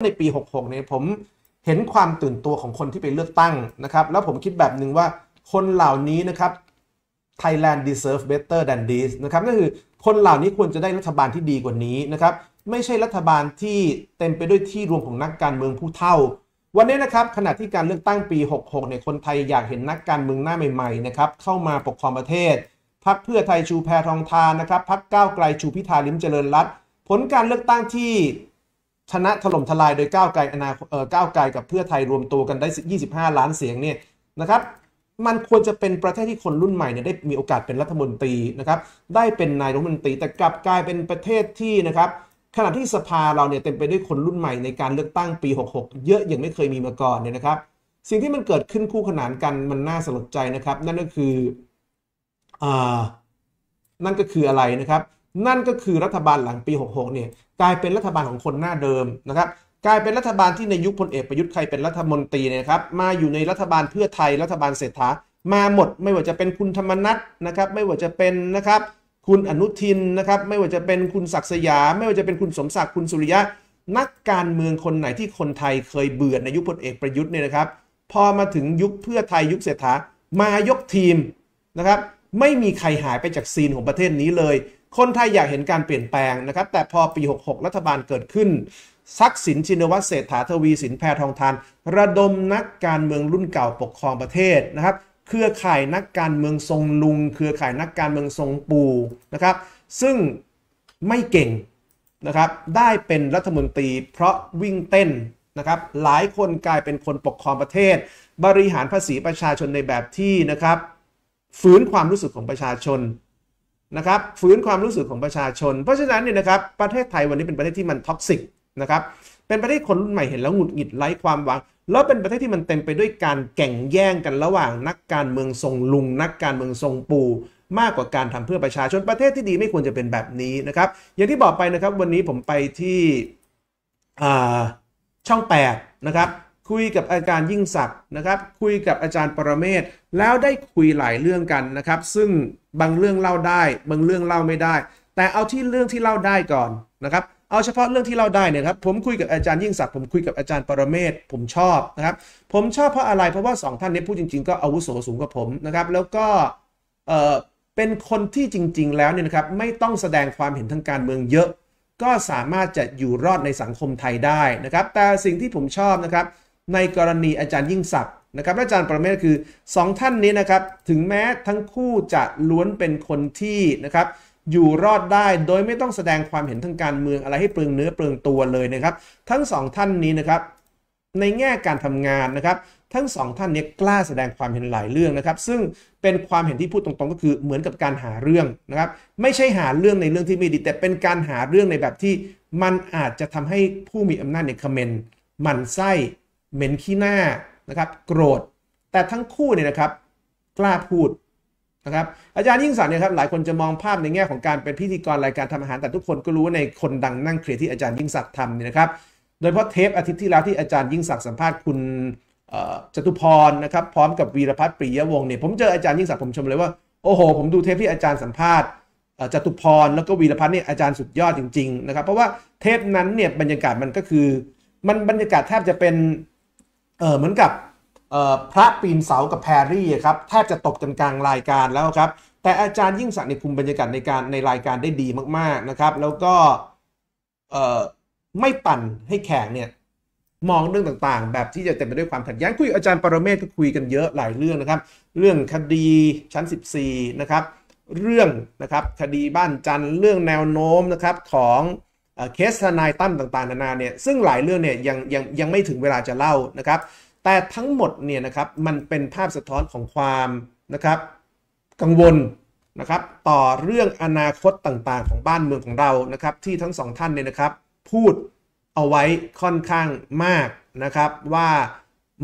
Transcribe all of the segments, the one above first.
ในปี 66 เนี่ยผมเห็นความตื่นตัวของคนที่ไปเลือกตั้งนะครับแล้วผมคิดแบบหนึ่งว่า คนเหล่านี้นะครับ Thailand deserve better than this นะครับก็คือคนเหล่านี้ควรจะได้รัฐบาลที่ดีกว่านี้นะครับไม่ใช่รัฐบาลที่เต็มไปด้วยที่รวมของนักการเมืองผู้เท่า วันนี้นะครับขณะที่การเลือกตั้งปี 66เนี่ยคนไทยอยากเห็นนักการเมืองหน้าใหม่ๆ นะครับเข้ามาปกครองประเทศ พักเพื่อไทยชูแพทองทานนะครับพักก้าวไกลชูพิธาลิมเจริญรัตผลการเลือกตั้งที่ชนะถล่มทลายโดยก้าวไกลอนาเอ่อก้าวไกลกับเพื่อไทยรวมตัวกันได้ 25 ล้านเสียงเนี่ยนะครับ มันควรจะเป็นประเทศที่คนรุ่นใหม่เนี่ยได้มีโอกาสเป็นรัฐมนตรีนะครับ ได้เป็นนายรัฐมนตรี แต่กลับกลายเป็นประเทศที่นะครับ ขณะที่สภาเราเนี่ยเต็มไปด้วยคนรุ่นใหม่ในการเลือกตั้งปี 66 เยอะอย่างไม่เคยมีมาก่อนเนี่ยนะครับ สิ่งที่มันเกิดขึ้นคู่ขนานกันมันน่าสลดใจนะครับนั่นก็คืออ่านั่นก็คืออะไรนะครับ นั่นก็คือรัฐบาลหลังปี 66 เนี่ยกลายเป็นรัฐบาลของคนหน้าเดิมนะ ครับ กลายเป็นรัฐบาลที่ในยุคพลเอกประยุทธ์ใครเป็นรัฐมนตรีนะครับ มาอยู่ในรัฐบาลเพื่อไทยรัฐบาลเศรษฐามาหมดไม่ว่าจะเป็นคุณธรรมนัทนะครับไม่ว่าจะเป็น นะครับ คุณอนุทินนะครับ ไม่ว่าจะเป็นคุณศักดิ์สยามไม่ว่าจะเป็นคุณสมศักดิ์คุณสุริยะ นักการเมืองคนไหนที่คนไทยเคยเบื่อในยุคพลเอกประยุทธ์เนี่ยนะครับ พอมาถึงยุคเพื่อไทยยุคเศรษฐามายกทีมนะครับไม่มีใครหายไปจากซีนของประเทศนี้เลยคนไทยอยากเห็นการเปลี่ยนแปลงนะครับ แต่พอปี 66รัฐบาลเกิดขึ้นซักสินชินวัตเศรษฐาทวีสินแพรทองทาน ระดมนักการเมืองรุ่นเก่าปกครองประเทศนะครับ เครือข่ายนักการเมืองทรงลุง เครือข่ายนักการเมืองทรงปู่นะครับ ซึ่งไม่เก่งนะครับ ได้เป็นรัฐมนตรีเพราะวิ่งเต้นนะครับ หลายคนกลายเป็นคนปกครองประเทศ บริหารภาษีประชาชนในแบบที่นะครับฝืนความรู้สึกของประชาชนนะครับฝืนความรู้สึกของประชาชนเพราะฉะนั้นเนี่ยนะครับประเทศไทยวันนี้เป็นประเทศที่มันท็อกซิกนะครับเป็นประเทศคนรุ่นใหม่เห็นแล้วหงุดหงิดไร้ความหวัง แล้วเป็นประเทศที่มันเต็มไปด้วยการแข่งแย่งกันระหว่างนักการเมืองทรงลุง นักการเมืองทรงปู่มากกว่าการทำเพื่อประชาชนประเทศที่ดีไม่ควรจะเป็นแบบนี้นะครับ อย่างที่บอกไปนะครับ วันนี้ผมไปที่ช่อง8นะครับคุยกับอาจารย์ยิ่งศักดิ์นะครับ คุยกับอาจารย์ปรเมศแล้วได้คุยหลายเรื่องกันนะครับ ซึ่งบางเรื่องเล่าได้ บางเรื่องเล่าไม่ได้ แต่เอาที่เรื่องที่เล่าได้ก่อนนะครับ เอาเฉพาะเรื่องที่เล่าได้เนี่ยครับผมคุยกับอาจารย์ยิ่งศักดิ์ผมคุยกับอาจารย์ปรเมศผมชอบนะครับผมชอบเพราะอะไร เพราะว่า2ท่านนี้พูดจริงๆก็อาวุโสสูงกว่าผมนะครับ แล้วก็เออเป็นคนที่จริง ๆ แล้วเนี่ยนะครับไม่ต้องแสดงความเห็นทางการเมืองเยอะ ก็สามารถจะอยู่รอดในสังคมไทยได้นะครับแต่สิ่งที่ผมชอบนะครับในกรณีอาจารย์ยิ่งศักดิ์นะครับอาจารย์ประเมศคือ 2 ท่านนี้นะครับ ถึงแม้ทั้งคู่จะล้วนเป็นคนที่นะครับอยู่รอดได้โดยไม่ต้องแสดงความเห็นทางการเมืองอะไรให้เปลืองเนื้อเปลืองตัวเลยนะครับ ทั้ง 2 ท่านนี้นะครับ ในแง่การทำงานนะครับ ทั้ง 2 ท่านนี้กล้าแสดงความเห็นหลายเรื่องนะครับ ซึ่งเป็นความเห็นที่พูดตรงๆ ก็คือเหมือนกับการหาเรื่องนะครับไม่ใช่หาเรื่องในเรื่องที่ไม่ดีแต่เป็นการหาเรื่องในแบบที่ มันอาจจะทำให้ผู้มีอำนาจในคอมเมนต์มันไส้เหม็นขี้หน้านะครับโกรธแต่ทั้งคู่เนี่ยนะครับ กล้าพูดนะครับอาจารย์ยิ่งศักดิ์เนี่ยครับหลายคนจะมองภาพในแง่ของการเป็นพิธีกรรายการทำอาหารแต่ทุกคนก็รู้ว่าในคนดังนั่งเครียดที่อาจารย์ยิ่งศักดิ์ทำเนี่ยนะครับโดยเพราะเทปอาทิตย์ที่แล้วที่อาจารย์ยิ่งศักดิ์สัมภาษณ์คุณจตุพรนะครับพร้อมกับวีรพัฒน์ปรียวงศ์เนี่ยผมเจออาจารย์ยิ่งศักดิ์ผมชมเลยว่าโอ้โหผมดูเทปที่อาจารย์สัมภาษณ์จตุพรแล้วก็วีรพัฒน์เนี่ยอาจารย์สุดยอดจริงๆนะครับเพราะว่าเทปนั้นเนี่ยบรรยากาศมันก็คือ มันบรรยากาศแทบจะเป็นเออเหมือนกับพระปีนเสากับแพรรี่ครับแทบจะตบกันกลางรายการแล้วครับแต่อาจารย์ยิ่งศักดิ์ในคุมบรรยากาศในการในรายการได้ดีมากๆนะครับแล้วก็ไม่ปั่นให้แข่งเนี่ยมองเรื่องต่างๆ แบบที่จะเต็มไปด้วยความขัดแย้งคุยอาจารย์ปรเมศก็คุยกันเยอะหลายเรื่องนะครับเรื่องคดีชั้น 14นะครับเรื่องนะครับคดีบ้านจันเรื่องแนวโน้มนะครับของเคสทนายตั้มต่างๆนานาเนี่ยซึ่งหลายเรื่องเนี่ยยังยังยังไม่ถึงเวลาจะเล่านะครับ แต่ทั้งหมดเนี่ยนะครับมันเป็นภาพสะท้อนของความนะครับ กังวลนะครับ ต่อเรื่องอนาคตต่างๆ ของบ้านเมืองของเรานะครับ ที่ทั้งสองท่านเนี่ยนะครับพูดเอาไว้ค่อนข้างมากนะครับ ว่า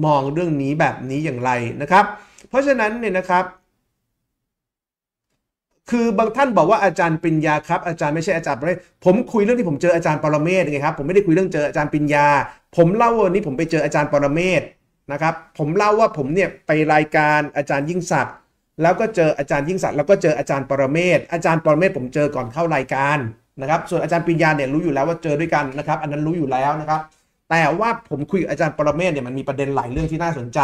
มองเรื่องนี้แบบนี้อย่างไรนะครับ เพราะฉะนั้นเนี่ยนะครับคือบางท่านบอกว่าอาจารย์ปิญญาครับอาจารย์ไม่ใช่อาจารย์ประเมศผมคุยเรื่องที่ผมเจออาจารย์ปรเมศไงครับ ผมไม่ได้คุยเรื่องเจออาจารย์ปิญญา ผมเล่าวันนี้ผมไปเจออาจารย์ปรเมศนะครับ ผมเล่าว่าผมเนี่ยไปรายการอาจารย์ยิ่งศักดิ์แล้วก็เจออาจารย์ยิ่งศักดิ์แล้วก็เจออาจารย์ปรเมศอาจารย์ปรเมศผมเจอก่อนเข้ารายการนะครับ ส่วนอาจารย์ปิญญาเนี่ยรู้อยู่แล้วว่าเจอด้วยกันนะครับอันนั้นรู้อยู่แล้วนะครับ แต่ว่าผมคุยอาจารย์ปรเมศเนี่ยมันมีประเด็นหลายเรื่องที่น่าสนใจ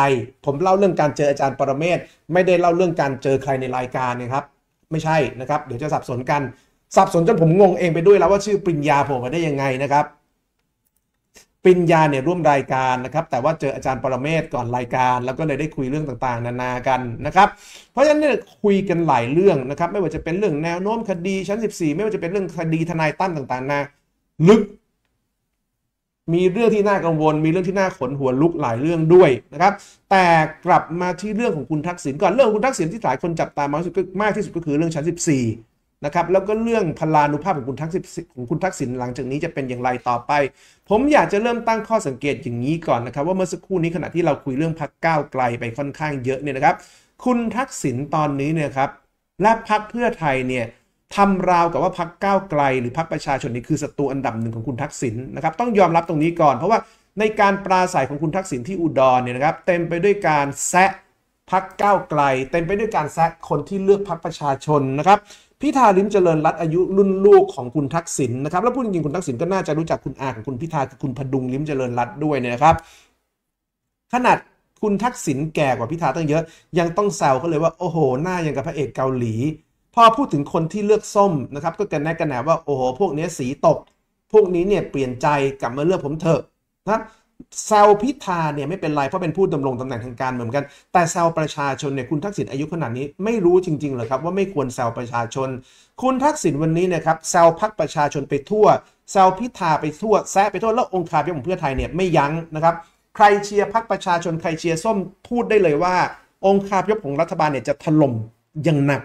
ผมเล่าเรื่องการเจออาจารย์ปรเมศไม่ได้เล่าเรื่องการเจอใครในรายการนะครับไม่ใช่ นะครับเดี๋ยวจะสับสนกัน สับสนจนผมงงเองไปด้วยแล้วว่าชื่อปริญญาผมมาได้ยังไงนะครับปริญญาเนี่ยร่วมรายการนะครับ แต่ว่าเจออาจารย์ปรเมศก่อนรายการ แล้วก็เลยได้คุยเรื่องต่างๆ นานากันนะครับเพราะฉะนั้นเนี่ยคุยกันหลายเรื่องนะครับ ไม่ว่าจะเป็นเรื่องแนวโน้มคดีชั้น 14 ไม่ว่าจะเป็นเรื่องคดีทนายตั้มต่างๆนาลึกมีเรื่องที่น่ากังวล มีเรื่องที่น่าขนหัวลุกหลายเรื่องด้วยนะครับ แต่กลับมาที่เรื่องของคุณทักษิณก่อน เรื่องคุณทักษิณที่หลายคนจับตามากที่สุดมากที่สุดก็คือเรื่องชั้น14นะครับ แล้วก็เรื่องพลานุภาพของคุณทักษิณของคุณทักษิณ หลังจากนี้จะเป็นอย่างไรต่อไป ผมอยากจะเริ่มตั้งข้อสังเกตอย่างนี้ก่อนนะครับ ว่าเมื่อสักครู่นี้ขณะที่เราคุยเรื่องพักก้าวไกลไปค่อนข้างเยอะเนี่ยนะครับ คุณทักษิณตอนนี้เนี่ยครับและพักเพื่อไทยเนี่ยทำราวกับว่าพักก้าวไกลหรือพักประชาชนนี่คือศัตรูอันดับหนึ่งของคุณทักษิณนะครับ ต้องยอมรับตรงนี้ก่อน เพราะว่าในการปราศัยของคุณทักษิณที่อุดรเนี่ยนะครับเต็มไปด้วยการแซะพักก้าวไกล เต็มไปด้วยการแซะคนที่เลือกพักประชาชนนะครับ พิธาลิมเจริญรัตอายุรุ่นลูกของคุณทักษิณนนะครับแล้วพูดจริงๆคุณทักษิณก็น่าจะรู้จักคุณอาของคุณพิธาคือคุณพดุงลิมเจริญรัตด้วยนะครับ ขนาดคุณทักษิณแก่กว่าพิธา ตั้งเยอะ ยังต้องแซวก็เลยว่า โอ้โห หน้ายังกับพระเอกเกาหลีพอพูดถึงคนที่เลือกส้มนะครับก็กันแน่กันแหนว่าโอ้โหพวกนี้สีตก พวกนี้เนี่ยเปลี่ยนใจกลับมาเลือกผมเถอะนะแซลพิธาเนี่ยไม่เป็นไรเพราะเป็นผู้ดำรงตำแหน่งทางการเหมือนกัน แต่แซลประชาชนเนี่ยคุณทักษิณอายุขนาดนี้ไม่รู้จริง ๆเหรอครับว่าไม่ควรแซลประชาชนคุณทักษิณวันนี้นะครับแซลพักประชาชนไปทั่วแซลพิธาไปทั่วแซะไปทั่วแล้วองค์คาพยพของเพื่อไทยเนี่ยไม่ยั้งนะครับ ใครเชียร์พักประชาชนใครเชียร์ส้มพูดได้เลยว่า องค์คาพยพของรัฐบาลเนี่ยจะถล่มอย่างหนัก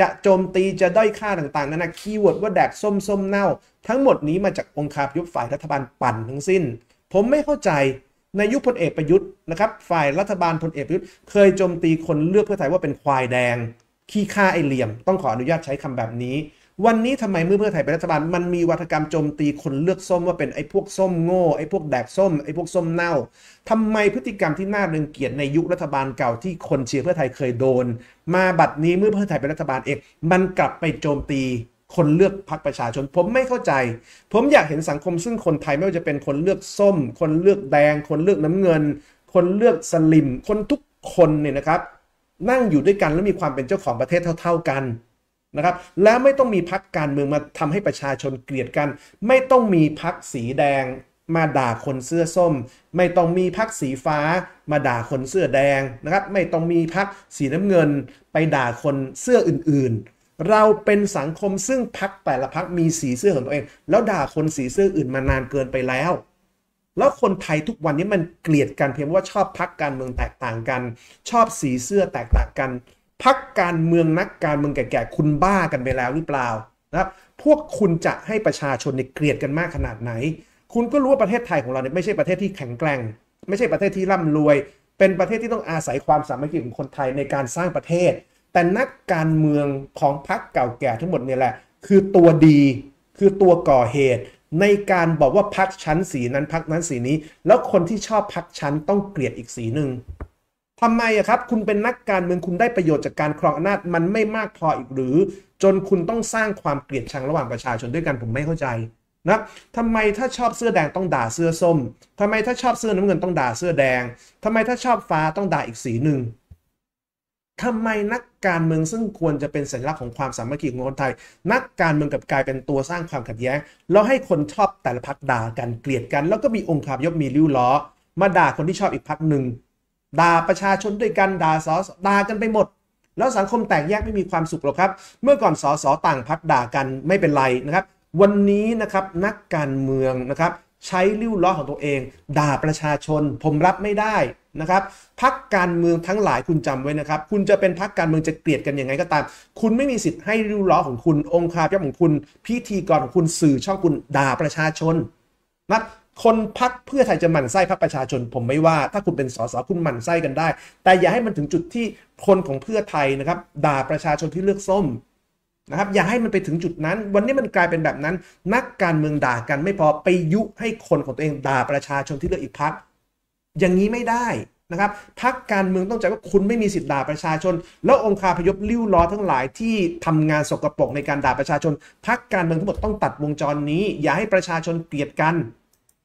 จะโจมตีจะด้อยค่าต่างๆนั้นะคีย์เวิร์ดว่าแดกส้มส้มเน่า ทั้งหมดนี้มาจากองคาพยุบฝ่ายรัฐบาลปั่นทั้งสิ้น ผมไม่เข้าใจในยุคพลเอกประยุทธ์นะครับ ฝ่ายรัฐบาลพลเอกประยุทธ์ เคยโจมตีคนเลือกเพื่อไทยว่าเป็นควายแดง ขี้ค่าไอเหลี่ยมต้องขออนุญาตใช้คำแบบนี้วันนี้ทำไมเมื่อเพื่อไทยเป็นรัฐบาลมันมีวัฒกรรมโจมตีคนเลือกส้มว่าเป็นไอ้พวกส้มโง่ไอ้พวกแดกส้มไอ้พวกส้มเน่าทำไมพฤติกรรมที่น่ารังเกียจในยุครัฐบาลเก่าที่คนเชียร์เพื่อไทยเคยโดน มาบัดนี้เมื่อเพื่อไทยเป็นรัฐบาลเองมันกลับไปโจมตีคนเลือกพรรคประชาชน ผมไม่เข้าใจ ผมอยากเห็นสังคมซึ่งคนไทยไม่ว่าจะเป็นคนเลือกส้ม คนเลือกแดง คนเลือกน้ำเงิน คนเลือกสลิมคนทุกคนเนี่ยนะครับ นั่งอยู่ด้วยกันแล้วมีความเป็นเจ้าของประเทศเท่าๆกันนะครับและไม่ต้องมีพักการเมืองมาทำให้ประชาชนเกลียดกัน ไม่ต้องมีพักสีแดง มาด่าคนเสื้อส้ม ไม่ต้องมีพักสีฟ้ามาด่าคนเสื้อแดงนะครับ ไม่ต้องมีพักสีน้ำเงินไปด่าคนเสื้ออื่นๆ เราเป็นสังคมซึ่งพักแต่ละพักมีสีเสื้อของตัวเองแล้วด่าคนสีเสื้ออื่นมานานเกินไปแล้ว แล้วคนไทยทุกวันนี้มันเกลียดกันเพียงว่าชอบพักการเมืองแตกต่างกัน ชอบสีเสื้อแตกต่างกันพักการเมืองนักการเมืองแก่ๆคุณบ้ากันไปแล้วหรือเปล่านะครับ พวกคุณจะให้ประชาชนเนี่ยเกลียดกันมากขนาดไหน คุณก็รู้ว่าประเทศไทยของเราเนี่ยไม่ใช่ประเทศที่แข็งแกร่งไม่ใช่ประเทศที่ร่ำรวย เป็นประเทศที่ต้องอาศัยความสามัคคีของคนไทยในการสร้างประเทศ แต่นักการเมืองของพรรคเก่าแก่ทั้งหมดเนี่ยแหละคือตัวดีคือตัวก่อเหตุ ในการบอกว่าพักชั้นสีนั้นพักนั้นสีนี้ แล้วคนที่ชอบพักชั้นต้องเกลียดอีกสีหนึ่งทำไมอะครับ คุณเป็นนักการเมืองคุณได้ประโยชน์จากการครองอำนาจมันไม่มากพออีกหรือ จนคุณต้องสร้างความเกลียดชังระหว่างประชาชนด้วยกันผมไม่เข้าใจนะทำไมถ้าชอบเสื้อแดงต้องด่าเสื้อส้มทำไมถ้าชอบเสื้อน้ำเงินต้องด่าเสื้อแดงทำไมถ้าชอบฟ้าต้องด่าอีกสีหนึ่งทำไมนักการเมืองซึ่งควรจะเป็นสัญลักษณ์ของความสามัคคีของคนไทย นักการเมืองกับกลายเป็นตัวสร้างความขัดแย้งแล้วให้คนชอบแต่ละพักด่ากันเกลียดกัน แล้วก็มีองค์ขาบยกมีริ้วล้อมาด่าคนที่ชอบอีกพักหนึ่งด่าประชาชนด้วยกัน ด่าสอด่ากันไปหมด แล้วสังคมแตกแยกไม่มีความสุขหรอกครับ เมื่อก่อนสอสอต่างพักด่ากันไม่เป็นไรนะครับ วันนี้นะครับนักการเมืองนะครับใช้ริ้วล้อของตัวเอง ด่าประชาชนผมรับไม่ได้นะครับพักการเมืองทั้งหลายคุณจำไว้นะครับ คุณจะเป็นพักการเมืองจะเกลียดกันยังไงก็ตาม คุณไม่มีสิทธิ์ให้ริ้วล้อของคุณองค์คาพยพของคุณพิธีกรของคุณสื่อช่องคุณด่าประชาชนนะคนพักเพื่อไทยจะหมั่นไส้พักประชาชนผมไม่ว่าถ้าคุณเป็นสสคุณหมั่นไส้กันได้ แต่อย่าให้มันถึงจุดที่คนของเพื่อไทยนะครับด่าประชาชนที่เลือกส้มนะครับ อย่าให้มันไปถึงจุดนั้น วันนี้มันกลายเป็นแบบนั้น นักการเมืองด่ากันไม่พอไปยุให้คนของตัวเองด่าประชาชนที่เลือกอีกพัก อย่างนี้ไม่ได้นะครับพักการเมืองต้องใจว่าคุณไม่มีสิทธิ์ด่าประชาชน แล้วองค์คาพยพลิ้วล้อทั้งหลาย ที่ทำงานสกรปรกในการด่าประชาชนพักการเมืองทั้งหมดต้องตัดวงจรนี้อย่าให้ประชาชนเกลียดกัน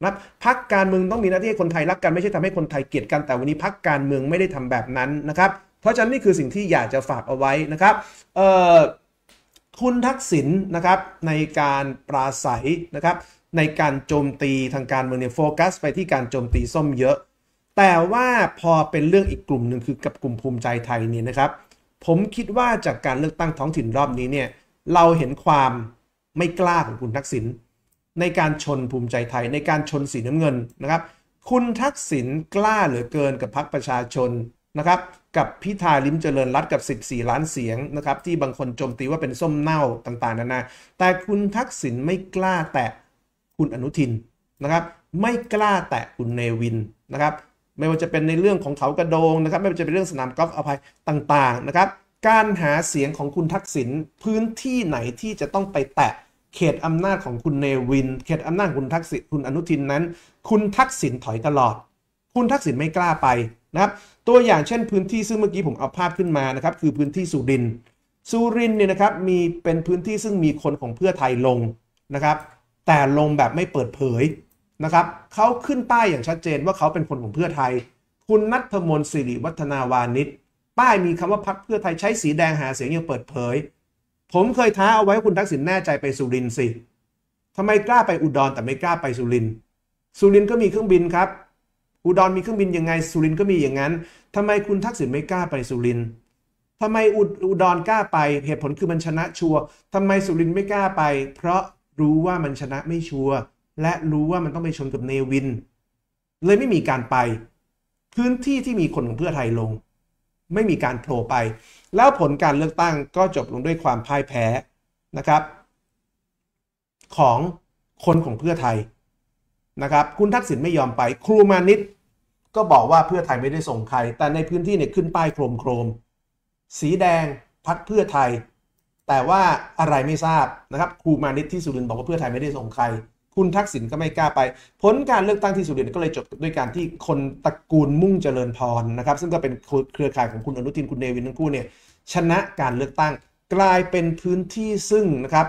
นะพักการเมืองต้องมีหน้าที่ให้คนไทยรักกันไม่ใช่ทำให้คนไทยเกลียดกันแต่วันนี้พักการเมืองไม่ได้ทำแบบนั้น นะครับ เพราะฉะนั้นนี่คือสิ่งที่อยากจะฝากเอาไว้นะครับ คุณทักษิณนะครับในการปราศัยนะครับในการโจมตีทางการเมืองเนี่ยโฟกัส ไปที่การโจมตีส้มเยอะ แต่ว่าพอเป็นเรื่องอีกกลุ่มหนึ่งคือกับกลุ่มภูมิใจไทยนี่นะครับ ผมคิดว่าจากการเลือกตั้งท้องถิ่นรอบนี้เนี่ยเราเห็นความไม่กล้าของคุณทักษิณในการชนภูมิใจไทยในการชนสีน้ำเงินนะครับ คุณทักษิณกล้าเหลือเกินกับพรรคประชาชนนะครับกับพิธาลิมเจริญรัตกับ 14 ล้านเสียงนะครับที่บางคนโจมตีว่าเป็นส้มเน่าต่าง ๆนานาแต่คุณทักษิณไม่กล้าแตะคุณอนุทินนะครับ ไม่กล้าแตะคุณเนวินนะครับไม่ว่าจะเป็นในเรื่องของ เขากระโดงนะครับ ไม่ว่าจะเป็นเรื่องสนามกอล์ฟอภัยต่างๆนะครับการหาเสียงของคุณทักษิณพื้นที่ไหนที่จะต้องไปแตะเขตอำนาจของคุณเนวิน เขตอำนาจคุณทักษิณคุณอนุทินนั้น คุณทักษิณถอยตลอด คุณทักษิณไม่กล้าไปนะครับตัวอย่างเช่นพื้นที่ซึ่งเมื่อกี้ผมเอาภาพขึ้นมานะครับคือพื้นที่สุรินสุรินเนี่ยนะครับมีเป็นพื้นที่ซึ่งมีคนของเพื่อไทยลงนะครับแต่ลงแบบไม่เปิดเผยนะครับเขาขึ้นป้ายอย่างชัดเจนว่าเขาเป็นคนของเพื่อไทย คุณนัทมนศิริวัฒนาวานิช ป้ายมีคำว่าพักเพื่อไทยใช้สีแดงหาเสียงอย่างเปิดเผยผมเคยท้าเอาไว้คุณทักษิณแน่ใจไปสุรินทร์สิ ทำไมกล้าไปอุดรแต่ไม่กล้าไปสุรินทร์ สุรินทร์ก็มีเครื่องบินครับ อุดรมีเครื่องบินยังไง สุรินทร์ก็มีอย่างนั้น ทำไมคุณทักษิณไม่กล้าไปสุรินทร์ ทำไมอุดอดรกล้าไป เหตุผลคือมันชนะชัวร์ ทำไมสุรินทร์ไม่กล้าไป เพราะรู้ว่ามันชนะไม่ชัวร์และรู้ว่ามันต้องไปชนกับเนวิน เลยไม่มีการไป พื้นที่ที่มีคนของเพื่อไทยลง ไม่มีการโผล่ไปแล้วผลการเลือกตั้งก็จบลงด้วยความพ่ายแพ้นะครับ ของคนของเพื่อไทยนะครับคุณทักษิณไม่ยอมไปครูมานิตก็บอกว่าเพื่อไทยไม่ได้ส่งใคร แต่ในพื้นที่เนี่ยขึ้นป้ายโครมโครมสีแดงพักเพื่อไทย แต่ว่าอะไรไม่ทราบนะครับครูมานิตที่สุรินทร์บอกว่าเพื่อไทยไม่ได้ส่งใครคุณทักษิณก็ไม่กล้าไป ผลการเลือกตั้งที่สุรินทร์ก็เลยจบด้วยการที่คนตระกูลมุ่งเจริญพรนะครับ ซึ่งก็เป็นเครือข่ายของคุณอนุทินคุณเนวินทั้งคู่เนี่ยชนะการเลือกตั้งกลายเป็นพื้นที่ซึ่งนะครับ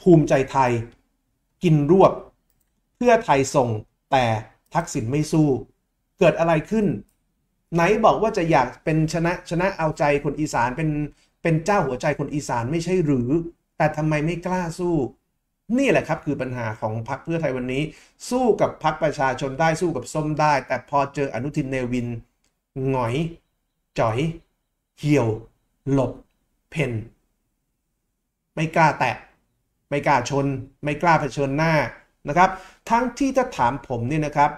ภูมิใจไทยกินรวบเพื่อไทยส่งแต่ทักษิณไม่สู้ เกิดอะไรขึ้น ไหนบอกว่าจะอยากเป็นชนะชนะเอาใจคนอีสานเป็นเป็นเจ้าหัวใจคนอีสานไม่ใช่หรือแต่ทำไมไม่กล้าสู้นี่แหละครับคือปัญหาของพรรคเพื่อไทยวันนี้ สู้กับพรรคประชาชนได้สู้กับส้มได้ แต่พอเจออนุทินเนวินหงอยจ่อยเหี่ยว หลบ เพนไม่กล้าแตะ ไม่ กล้าชน ไม่กล้าเผชิญหน้านะครับ ทั้งที่ถ้าถามผมเนี่ยนะครับ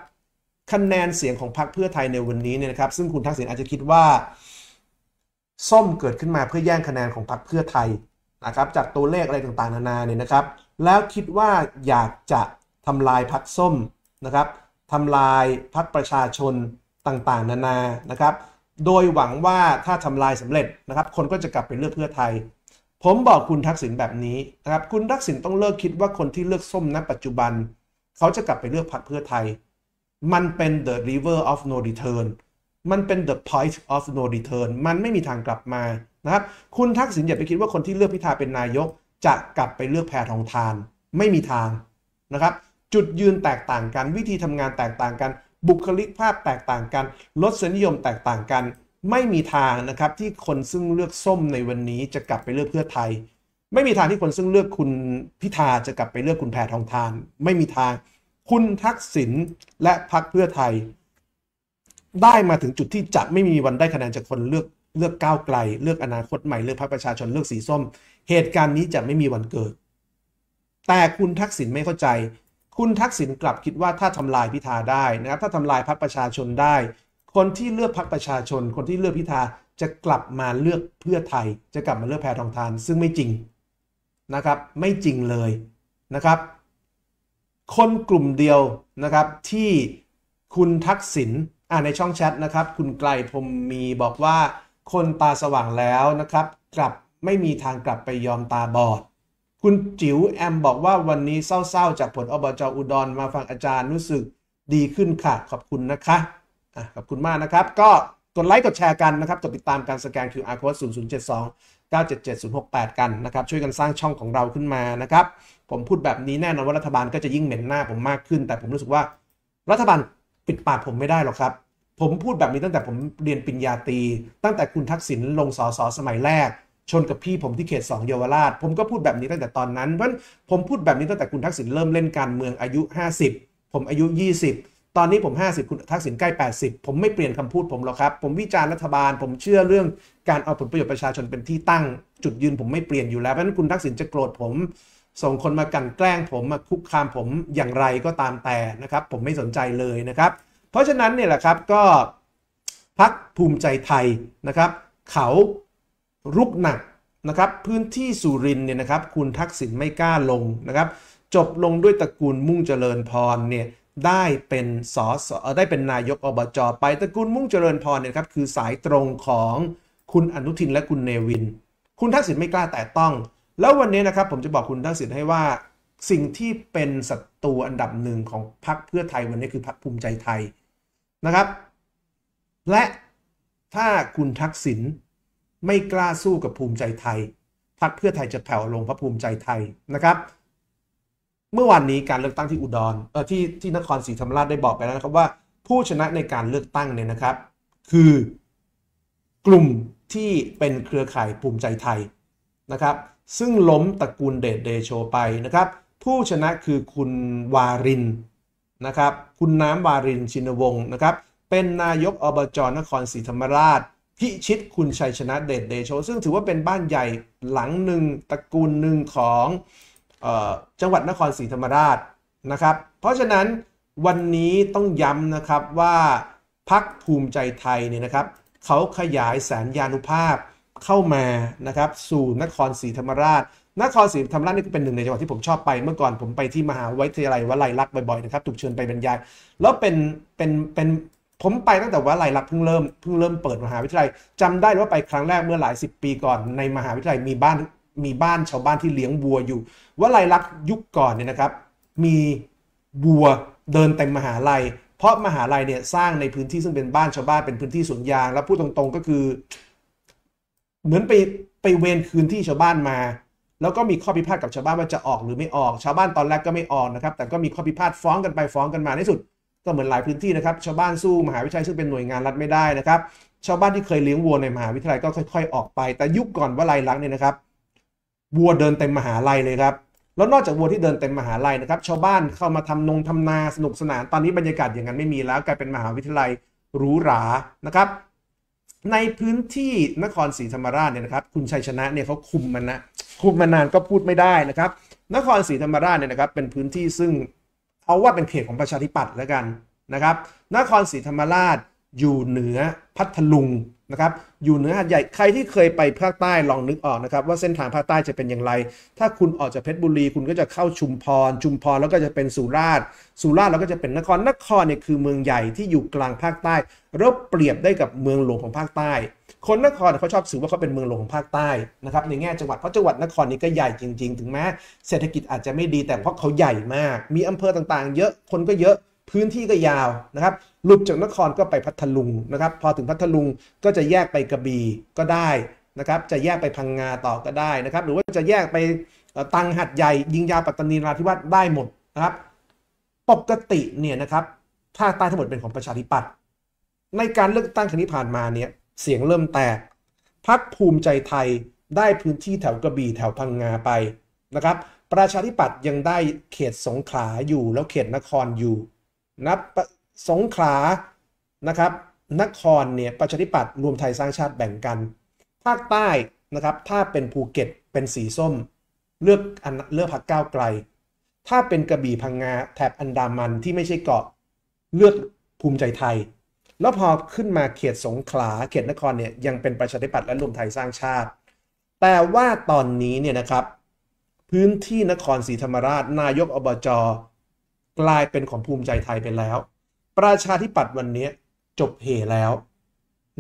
คะแนนเสียงของพรรคเพื่อไทยในวันนี้เนี่ยนะครับซึ่งคุณทักษิณอาจจะคิดว่าส้มเกิดขึ้นมาเพื่อแย่งคะแนนของพรรคเพื่อไทยนะครับ จากตัวเลขอะไรต่างๆนานาเนี่ยนะครับแล้วคิดว่าอยากจะทำลายพักส้มนะครับทำลายพักประชาชนต่างๆ นานานะครับ โดยหวังว่าถ้าทำลายสำเร็จนะครับ คนก็จะกลับไปเลือกเพื่อไทย ผมบอกคุณทักษิณแบบนี้นะครับคุณทักษิณต้องเลิกคิดว่าคนที่เลือกส้มณปัจจุบัน เขาจะกลับไปเลือกพักเพื่อไทย มันเป็น the river of no return มันเป็น the point of no return มันไม่มีทางกลับมานะครับคุณทักษิณอย่าไปคิดว่าคนที่เลือกพิธาเป็นนายกจะกลับไปเลือกแพทองทานไม่มีทางนะครับจุดยืนแตกต่างกันวิธีทำงานแตกต่างกันบุคลิกภาพแตกต่างกันลดสนิยมแตกต่างกัน ไม่มีทางนะครับที่คนซึ่งเลือกส้มในวันนี้จะกลับไปเลือกเพื่อไทย ไม่มีทางที่คนซึ่งเลือกคุณพิธาจะกลับไปเลือกคุณแพทองทาน ไม่มีทาง คุณทักษิณและพรรคเพื่อไทย ได้มาถึงจุดที่จะไม่มีวันได้คะแนนจากคนเลือกเลือกก้าวไกล เลือกอนาคตใหม่ เลือกพรรคประชาชนเลือกสีส้มเหตุการณ์นี้จะไม่มีวันเกิด แต่คุณทักษิณไม่เข้าใจ คุณทักษิณกลับคิดว่าถ้าทำลายพิธาได้นะครับ ถ้าทำลายพรรคประชาชนได้ คนที่เลือกพรรคประชาชน คนที่เลือกพิธาจะกลับมาเลือกเพื่อไทย จะกลับมาเลือกแพรทองทาน ซึ่งไม่จริงนะครับ ไม่จริงเลยนะครับ คนกลุ่มเดียวนะครับที่คุณทักษิณอ่าในช่องแชทนะครับ คุณไกลพรมมีบอกว่า คนตาสว่างแล้วนะครับ กลับไม่มีทางกลับไปยอมตาบอด คุณจิ๋วแอมบอกว่าวันนี้เศร้าๆ จากผลอบจอุดรมาฟังอาจารย์รู้สึกดีขึ้นค่ะ ขอบคุณนะคะอะขอบคุณมากนะครับ ก็กดไลค์กดแชร์กันนะครับ กดติดตามการสแกน QR code 0072 977-068 กันนะครับ ช่วยกันสร้างช่องของเราขึ้นมานะครับ ผมพูดแบบนี้แน่นอนว่ารัฐบาลก็จะยิ่งเหม็นหน้าผมมากขึ้น แต่ผมรู้สึกว่า รัฐบาลปิดปากผมไม่ได้หรอกครับ ผมพูดแบบนี้ตั้งแต่ผมเรียนปริญญาตรีตั้งแต่คุณทักษิณลงสอสอสมัยแรกชนกับพี่ผมที่เขต2เยาวราช ผมก็พูดแบบนี้ตั้งแต่ตอนนั้นเพราะผมพูดแบบนี้ตั้งแต่คุณทักษิณเริ่มเล่นการเมืองอายุ 50 ผมอายุ 20 ตอนนี้ผม 50 คุณทักษิณใกล้ 80 ผมไม่เปลี่ยนคำพูดผมหรอกครับ ผมวิจารณ์รัฐบาล ผมเชื่อเรื่อง การเอาผลประโยชน์ประชาชนเป็นที่ตั้งจุดยืนผมไม่เปลี่ยนอยู่แล้วเพราะนั้นคุณทักษิณจะโกรธผม ส่งคนมากันแกล้งผมมาคุกคามผมอย่างไรก็ตามแต่นะครับ ผมไม่สนใจเลยนะครับ เพราะฉะนั้นเนี่ยแหละครับก็พักภูมิใจไทยนะครับ เขารุกหนักนะครับพื้นที่สุรินเนี่ยนะครับคุณทักษิณไม่กล้าลงนะครับ จบลงด้วยตระกูลมุ่งเจริญพรเนี่ยได้เป็นสอสได้เป็นนายกอบจอไป ตระกูลมุ่งเจริญพรเนี่ยครับคือสายตรงของคุณอนุทินและคุณเนวิน คุณทักษิณไม่กล้าแต่ต้อง แล้ววันนี้นะครับ ผมจะบอกคุณทักษิณให้ว่าสิ่งที่เป็นศัตรูอันดับหนึ่งของพรรคเพื่อไทยวันนี้คือ พรรคภูมิใจไทยนะครับ และถ้าคุณทักษิณไม่กล้าสู้กับภูมิใจไทยพรรคเพื่อไทยจะแผ่วลงพระภูมิใจไทยนะครับ เมื่อวานนี้การเลือกตั้งที่อุดรเออที่ที่นครศรีธรรมราชได้บอกไปแล้วนะครับว่า ผู้ชนะในการเลือกตั้งเนี่ยนะครับ คือ กลุ่มที่เป็นเครือข่ายภูมิใจไทยนะครับซึ่งล้มตระกูลเดชเดโชไปนะครับ ผู้ชนะคือคุณวารินนะครับคุณน้ำวารินชินวงศ์นะครับเป็นนายกอบจอนครศรีธรรมราชพิชิตคุณชัยชนะเดชเดโชซึ่งถือว่าเป็นบ้านใหญ่หลังหนึ่งตระกูลหนึ่งของออจังหวัดนครศรีธรรมราชนะครับเพราะฉะนั้นวันนี้ต้องย้ำนะครับ ว่าพักภูมิใจไทยเนี่ยนะครับ เขาขยายแสนยานุภาพเข้ามานะครับ สู่นครศรีธรรมราช นครศรีธรรมราชนี่ก็เป็นหนึ่งในจังหวัดที่ผมชอบไปเมื่อก่อนผมไปที่มหาวิทยาลัยวลัยลักษณ์บ่อยๆนะครับถูกเชิญไปบรรยายแล้วเป็นเป็นเป็นผมไปตั้งแต่ว่าลายลักษ์เพิ่งเริ่มเพิ่งเริ่มเปิดมหาวิทยาลัย จำได้ว่าไปครั้งแรกเมื่อหลายสิบปีก่อน ในมหาวิทยาลัยมีบ้านมีบ้านชาวบ้านที่เลี้ยงวัวอยู่ว่าลายลักษ์ยุคก่อนเนี่ยนะครับ มีวัวเดินเต็มมหาลัย เพราะมหาลัยเนี่ยสร้างในพื้นที่ซึ่งเป็นบ้านชาวบ้านเป็นพื้นที่สวนยางแล้วพูดตรงๆ ก็คือเหมือนไปไปเวรคืนที่ชาวบ้านมา แล้วก็มีข้อพิพาทกับชาวบ้านว่าจะออกหรือไม่ออก ชาวบ้านตอนแรกก็ไม่ออกนะครับแต่ก็มีข้อพิพาทฟ้องกันไปฟ้องกันมาในสุดก็เหมือนหลายพื้นที่นะครับชาวบ้านสู้ มหาวิทยาลัยซึ่งเป็นหน่วยงานรัฐไม่ได้นะครับ ชาวบ้านที่เคยเลี้ยงวัวในมหาวิทยาลัยก็ค่อยๆ ออกไป แต่ยุคก่อนวลัยลักเนี่ยนะครับวัวเดินเต็มมหาลัยเลยครับ แล้วนอกจากวัวที่เดินเต็มมหาลัยนะครับ ชาวบ้านเข้ามาทำนงทำนาสนุกสนาน ตอนนี้บรรยากาศอย่างนั้นไม่มีแล้วกลายเป็นมหาวิทยาลัยหรูหรานะครับ ในพื้นที่นครศรีธรรมราชเนี่ยนะครับคุณชัยชนะเนี่ยเขาคุมมันนะคุมมานานก็พูดไม่ได้นะครับนครศรีธรรมราชเนี่ยนะครับเป็นพื้นที่ซึ่งเอาว่าเป็นเขตของประชาธิปัตย์แล้วกันนะครับ นครศรีธรรมราช อยู่เหนือพัทลุงนะครับ อยู่เหนือหาดใหญ่ใครที่เคยไปภาคใต้ลองนึกออกนะครับว่าเส้นทางภาคใต้จะเป็นอย่างไร ถ้าคุณออกจากเพชรบุรีคุณก็จะเข้าชุมพร ชุมพรแล้วก็จะเป็นสุราษฎร์ สุราษฎร์แล้วก็จะเป็นนคร นครเนี่ยคือเมืองใหญ่ที่อยู่กลางภาคใต้เราเปรียบได้กับเมืองหลวงของภาคใต้คนนครเขาชอบถือว่าเขาเป็นเมืองหลวงของภาคใต้นะครับในแง่จังหวัดเพราะจังหวัดนครนี้ก็ใหญ่จริง ๆ ถึงแม้เศรษฐกิจอาจจะไม่ดีแต่เพราะเขาใหญ่มาก มีอำเภอต่างๆ เยอะคนก็เยอะพื้นที่ก็ยาวนะครับหลุดจากนครก็ไปพัทลุงนะครับพอถึงพัทลุง ก็จะแยกไปกระบี่ก็ได้นะครับจะแยกไปพังงาต่อก็ได้นะครับ หรือว่าจะแยกไปตังหัดใหญ่ ยิงยาปัตตานีราธิวาสได้หมดนะครับปกติเนี่ยนะครับภาคใต้ทั้งหมดเป็นของประชาธิปัตย์ในการเลือกตั้งครั้งที่ผ่านมาเนี่ยเสียงเริ่มแตกพักภูมิใจไทยได้พื้นที่แถวกระบี่แถวพังงาไปนะครับ ประชาธิปัตย์ยังได้เขตสงขลาอยู่แล้วเขตนครอยู่นะสงขลานะครับนครเนี่ยประชาธิปัตย์รวมไทยสร้างชาติแบ่งกัน ภาคใต้นะครับถ้าเป็นภูเก็ตเป็นสีส้ม เลือกอันเลือกพักก้าวไกล ถ้าเป็นกระบี่พังงา แถบอันดามันที่ไม่ใช่เกาะเลือกภูมิใจไทยแล้วพอขึ้นมาเขตสงขลา เขตนครเนี่ยยังเป็นประชาธิปัตย์และรวมไทยสร้างชาติ แต่ว่าตอนนี้เนี่ยนะครับพื้นที่นครศรีธรรมราช นายกอบจกลายเป็นของภูมิใจไทยไปแล้ว ประชาธิปัตย์วันนี้จบเหแล้ว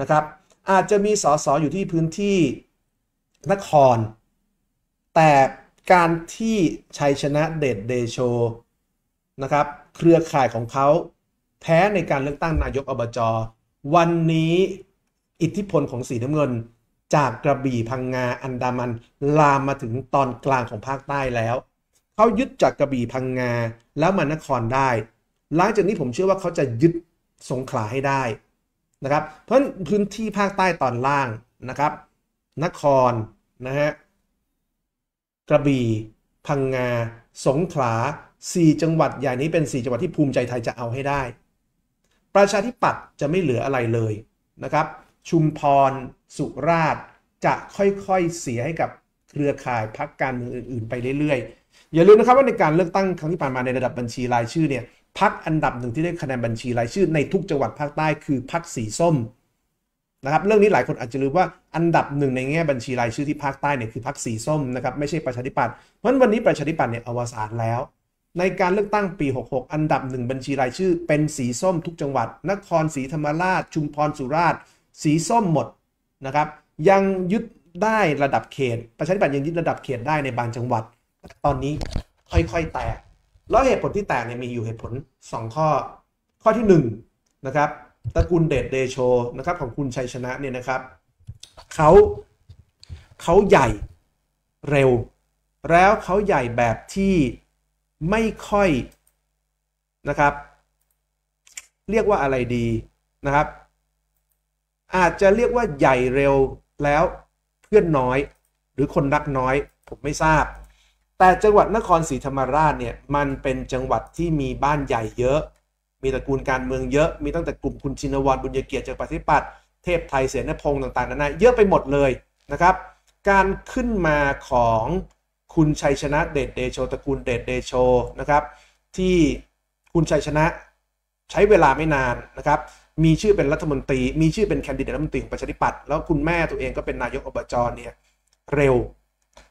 นะครับ อาจจะมีสสออยู่ที่พื้นที่นคร แต่การที่ชัยชนะเดชเดโชนะครับเครือข่ายของเขาแพ้ในการเลือกตั้งนายกอบจอวันนี้อิทธิพลของสีน้ำเงิน จากกระบี่พังงาอันดามันลามมาถึงตอนกลางของภาคใต้แล้ว เขายึดจากกระบี่พังงาแล้วมานครได้หลังจากนี้ผมเชื่อว่าเขาจะยึดสงขลาให้ได้นะครับเพราะพื้นที่ภาคใต้ตอนล่างนะครับ นครนะฮะกระบี่พังงา สงขลา 4 จังหวัดใหญ่นี้เป็น4จังหวัดที่ภูมิใจไทยจะเอาให้ได้ประชาธิปัตย์จะไม่เหลืออะไรเลยนะครับชุมพรสุราษฎร์จะค่อยๆเสียให้กับเครือข่ายพักการเมืองอื่น ๆ ไปเรื่อย ๆ อย่าลืมนะครับว่า ในการเลือกตั้งครั้งที่ผ่านมาในระดับบัญชีรายชื่อเนี่ยพักอันดับหนึ่งที่ได้คะแนนบัญชีรายชื่อ ในทุกจังหวัดภาคใต้คือพักสีส้มนะครับเรื่องนี้หลายคนอาจจะลืมว่าอันดับหนึ่งในแง่บัญชีรายชื่อที่ภาคใต้เนี่ยคือพักสีส้มนะครับไม่ใช่ประชาธิปัตย์เพราะวันนี้ประชาธิปัตย์เนี่ยอวสานแล้วในการเลือกตั้งปี 66 อันดับหนึ่งบัญชีรายชื่อเป็นสีส้มทุกจังหวัด นครศรีธรรมราช ชุมพร สุราษฎร์สีส้มหมดนะครับ ยังยึดได้ระดับเขต ประชาธิปัตย์ยังยึดระดับเขตได้ในบางจังหวัด ตอนนี้ค่อยๆแตกแล้วเหตุผลที่แตกเนี่ยมีอยู่เหตุผล 2 ข้อ ข้อที่1นนะครับตระกูลเดชเดโชนะครับของคุณชัยชนะเนี่ยนะครับเขาเขาใหญ่เร็ว แล้วเขาใหญ่แบบที่ไม่ค่อย นะครับ เรียกว่าอะไรดีนะครับ อาจจะเรียกว่าใหญ่เร็วแล้วเพื่อนน้อยหรือคนรักน้อยผมไม่ทราบ แต่จังหวัดนครศรีธรรมราชเนี่ย มันเป็นจังหวัดที่มีบ้านใหญ่เยอะ มีตระกูลการเมืองเยอะ มีตั้งแต่กลุ่มคุณชินวรบุญยเกียรติจากปฏิปัติเทพไทยเสนาพงศ์ต่าง ๆนานาเยอะไปหมดเลยนะครับ การขึ้นมาของคุณชัยชนะเดชเดโชตระกูลเดชเดโชนะครับที่คุณชัยชนะใช้เวลาไม่นานนะครับ มีชื่อเป็นรัฐมนตรี มีชื่อเป็นแคนดิเดตรัฐมนตรีของประชาธิปัตย์แล้วคุณแม่ตัวเองก็เป็นนายกอบจเนี่ยเร็ว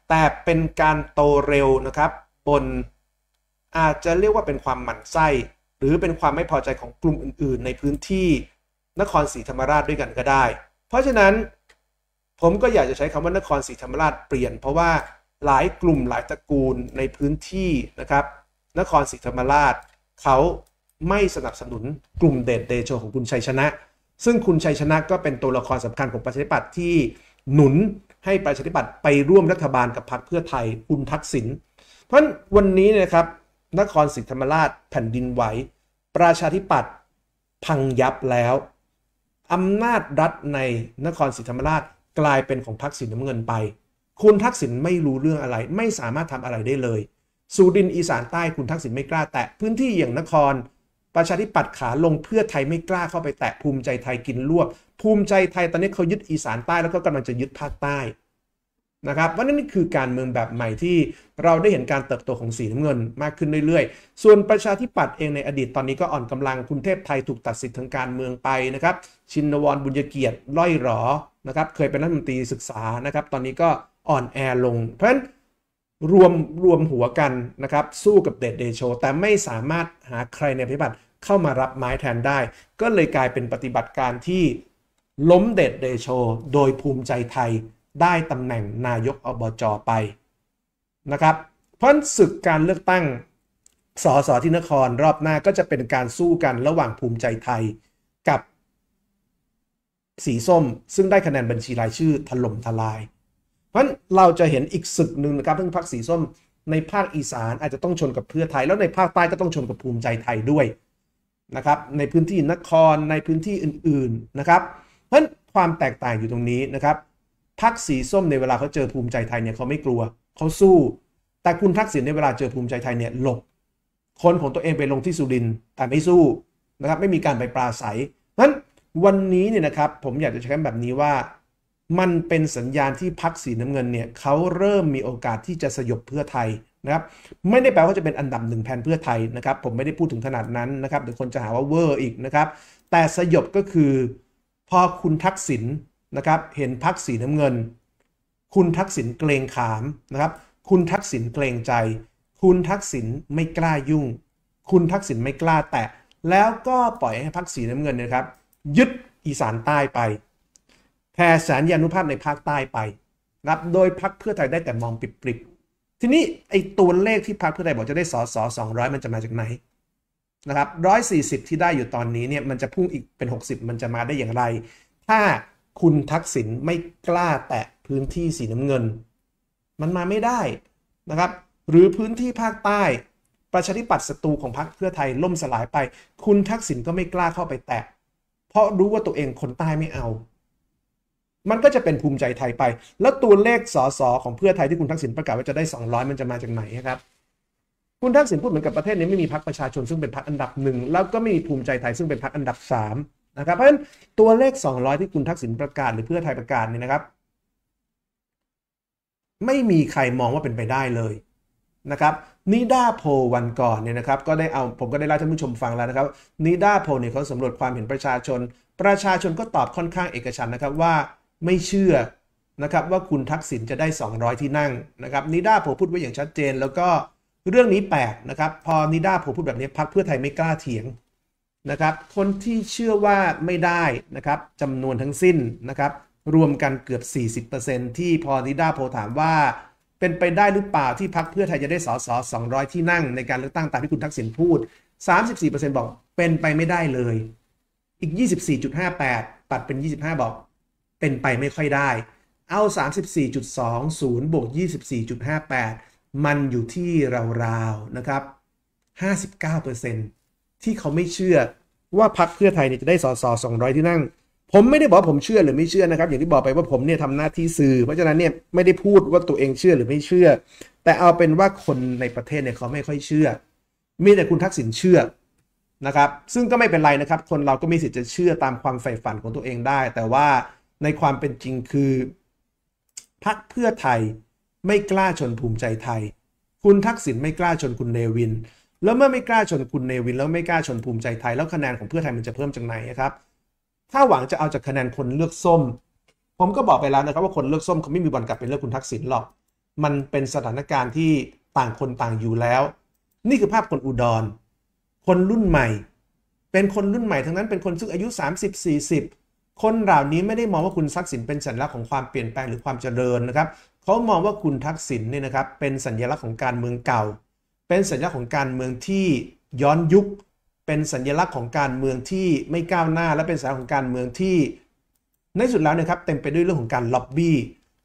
แต่เป็นการโตเร็วนะครับบนอาจจะเรียกว่าเป็นความหมั่นไส้ หรือเป็นความไม่พอใจของกลุ่มอื่น ๆ ในพื้นที่นครศรีธรรมราชด้วยกันก็ได้ เพราะฉะนั้นผมก็อยากจะใช้คำว่านครศรีธรรมราชเปลี่ยนเพราะว่าหลายกลุ่มหลายตระกูลในพื้นที่นะครับนครศรีธรรมราชเขาไม่สนับสนุนกลุ่มเดชเดโชของคุณชัยชนะ ซึ่งคุณชัยชนะก็เป็นตัวละครสำคัญของประชาธิปัตย์ที่หนุนให้ประชาธิปัตย์ไปร่วมรัฐบาลกับพรรคเพื่อไทยคุณทักษิณเพราะวันนี้นะครับ นครศรีธรรมราชแผ่นดินไหวประชาธิปัตย์พังยับแล้วอำนาจรัฐในนครศรีธรรมราชกลายเป็นของพรรคสีน้ำเงินไปคุณทักษิณไม่รู้เรื่องอะไรไม่สามารถทำอะไรได้เลยสุรินทร์อีสานใต้คุณทักษิณไม่กล้าแตะพื้นที่อย่างนครประชาธิปัตย์ขาลงเพื่อไทยไม่กล้าเข้าไปแตะภูมิใจไทยกินรวบภูมิใจไทยตอนนี้เขายึดอีสานใต้แล้วก็กำลังจะยึดภาคใต้นะครับว่านี้นี่คือการเมืองแบบใหม่ที่เราได้เห็นการเติบโตของสีน้ำเงินมากขึ้นเรื่อยๆ ส่วนประชาธิปัตย์เองในอดีต ตอนนี้ก็อ่อนกำลังคุณเทพไทยถูกตัดสิทธิ์ทางการเมืองไปนะครับชินวรบุญเกียรติล่อยหรอนะครับเคยเป็นรัฐมนตรีศึกษานะครับตอนนี้ก็อ่อนแอลง เพราะฉะนั้นรวมรวมหัวกันนะครับ สู้กับเดดเดโชแต่ไม่สามารถหาใครในปฏิบัติเข้ามารับไม้แทนได้ ก็เลยกลายเป็นปฏิบัติการที่ล้มเดดเดโชโดยภูมิใจไทยได้ตำแหน่งนายกอบจอไปนะครับเพราะศึกการเลือกตั้งสสที่นครรอบหน้าก็จะเป็นการสู้กันระหว่างภูมิใจไทย กับสีส้ม ซึ่งได้คะแนนบัญชีรายชื่อถล่มทลายเพราะเราจะเห็นอีกศึกหนึ่งนะครับเพิ่งพักสีส้มในภาคอีสานอาจจะต้องชนกับเพื่อไทยแล้วในภาคใต้ก็ต้องชนกับภูมิใจไทยด้วยนะครับในพื้นที่นครในพื้นที่อื่นๆนะครับเพราะความแตกต่างอยู่ตรงนี้นะครับพักสีส้มในเวลาเขาเจอภูมิใจไทยเนี่ยเขาไม่กลัว เขาสู้ แต่คุณทักษิณในเวลาเจอภูมิใจไทยเนี่ยหลบคนของตัวเองไปลงที่สุรินแต่ไม่สู้นะครับไม่มีการไปปราศัยเนั้นวันนี้เนี่ยนะครับผมอยากจะใช้คำแบบนี้ว่ามันเป็นสัญญาณที่พักสีน้ำเงินเนี่ยเขาเริ่มมีโอกาสที่จะสยบเพื่อไทยนะครับ ไม่ได้แปลว่าจะเป็นอันดับหนึ่งแทนเพื่อไทยนะครับ ผมไม่ได้พูดถึงขนาดนั้นนะครับเดี๋ยวคนจะหาว่าเวอร์อีกนะครับ แต่สยบก็คือ พอคุณทักษิณนะครับเห็นพักสีน้ำเงิน คุณทักษิณเกรงขามนะครับ คุณทักษิณเกรงใจ คุณทักษิณไม่กล้ายุ่ง คุณทักษิณไม่กล้าแตะแล้วก็ปล่อยให้พักสีน้ำเงินนะครับยึดอีสานใต้ไปแผ่สารยานุภาพในภาคใต้ไปครับ โดยพักเพื่อไทยได้แต่มองปริบทีนี้ไอ้ตัวเลขที่พักเพื่อไทยบอกจะได้สอสอสองร้อยมันจะมาจากไหนนะครับร้อยสี่สิบที่ได้อยู่ตอนนี้เนี่ยมันจะพุ่งอีกเป็นหกสิบมันจะมาได้อย่างไร ถ้าคุณทักษิณไม่กล้าแตะพื้นที่สีน้ำเงิน มันมาไม่ได้นะครับ หรือพื้นที่ภาคใต้ ประชาธิปัตย์ศัตรูของพรรคเพื่อไทยล่มสลายไป คุณทักษิณก็ไม่กล้าเข้าไปแตะเพราะรู้ว่าตัวเองคนใต้ไม่เอามันก็จะเป็นภูมิใจไทยไป แล้วตัวเลขสสของเพื่อไทยที่คุณทักษิณประกาศว่าจะได้ 200 มันจะมาจากไหนครับคุณทักษิณพูดเหมือนกับประเทศนี้ไม่มีพรรคประชาชนซึ่งเป็นพรรคอันดับหนึ่งแล้วก็ไม่มีภูมิใจไทยซึ่งเป็นพรรคอันดับ3นะครับเพราะฉะนั้นตัวเลข 200 ที่คุณทักษิณประกาศหรือเพื่อไทยประกาศเนี่ยนะครับไม่มีใครมองว่าเป็นไปได้เลยนะครับนิด้าโพวันก่อนเนี่ยนะครับก็ได้เอาผมก็ได้เล่าท่านผู้ชมฟังแล้วนะครับนิด้าโพเนี่ยเขาสำรวจความเห็นประชาชน ประชาชนก็ตอบค่อนข้างเอกฉันนะครับว่าไม่เชื่อนะครับว่าคุณทักษิณจะได้ 200 ที่นั่งนะครับนิด้าโมพูดไว้อย่างชัดเจน แล้วก็เรื่องนี้แปลกนะครับพอนิด้าโมพูดแบบนี้พักเพื่อไทยไม่กล้าเถียงนะครับคนที่เชื่อว่าไม่ได้นะครับจำนวนทั้งสิ้นนะครับรวมกันเกือบ 40%ที่พอนิด้าโพถามว่าเป็นไปได้หรือเปล่าที่พักเพื่อไทยจะได้สอสอ200 ที่นั่งในการเลือกตั้งตามที่คุณทักษิณพูด 34%บอกเป็นไปไม่ได้เลยอีก 24.58 ปัดเป็น 25 บอกเป็นไปไม่ค่อยได้ เอา 34.20บวก24.58 มันอยู่ที่ราวๆนะครับ59%ที่เขาไม่เชื่อว่าพักเพื่อไทยเนี่ยจะได้สอสอ200 ที่นั่ง ผมไม่ได้บอกผมเชื่อหรือไม่เชื่อนะครับ อย่างที่บอกไปว่าผมเนี่ยทำหน้าที่สื่อเพราะฉะนั้นเนี่ยไม่ได้พูดว่าตัวเองเชื่อหรือไม่เชื่อ แต่เอาเป็นว่าคนในประเทศเนี่ยเขาไม่ค่อยเชื่อ มีแต่คุณทักษิณเชื่อนะครับซึ่งก็ไม่เป็นไรนะครับ คนเราก็มีสิทธิ์จะเชื่อตามความใฝ่ฝันของตัวเองได้ แต่ว่าในความเป็นจริงคือพักเพื่อไทยไม่กล้าชนภูมิใจไทย คุณทักษิณไม่กล้าชนคุณเนวิน แล้วเมื่อไม่กล้าชนคุณเนวินแล้วไม่กล้าชนภูมิใจไทย แล้วคะแนนของเพื่อไทยมันจะเพิ่มจากไหนครับ ถ้าหวังจะเอาจากคะแนนคนเลือกส้ม ผมก็บอกไปแล้วนะครับว่าคนเลือกส้มเขาไม่มีบอลกลับเป็นเลือกคุณทักษิณหรอก มันเป็นสถานการณ์ที่ต่างคนต่างอยู่แล้ว นี่คือภาพคนอุดรคนรุ่นใหม่ เป็นคนรุ่นใหม่ทั้งนั้นเป็น คนซึ่งอายุ 30-40คนเหล่านี้ไม่ได้มองว่าคุณทักษิณเป็นสัญลักษณ์ของความเปลี่ยนแปลงหรือความเจริญนะครับ เขามองว่าคุณทักษิณเนี่ยนะครับ เป็นสัญลักษณ์ของการเมืองเก่า เป็นสัญลักษณ์ของการเมืองที่ย้อนยุค เป็นสัญลักษณ์ของการเมืองที่ไม่ก้าวหน้าและเป็นสัญลักษณ์ของการเมืองที่ ในสุดแล้วนะครับเต็มไปด้วยเรื่องของการล็อบบี้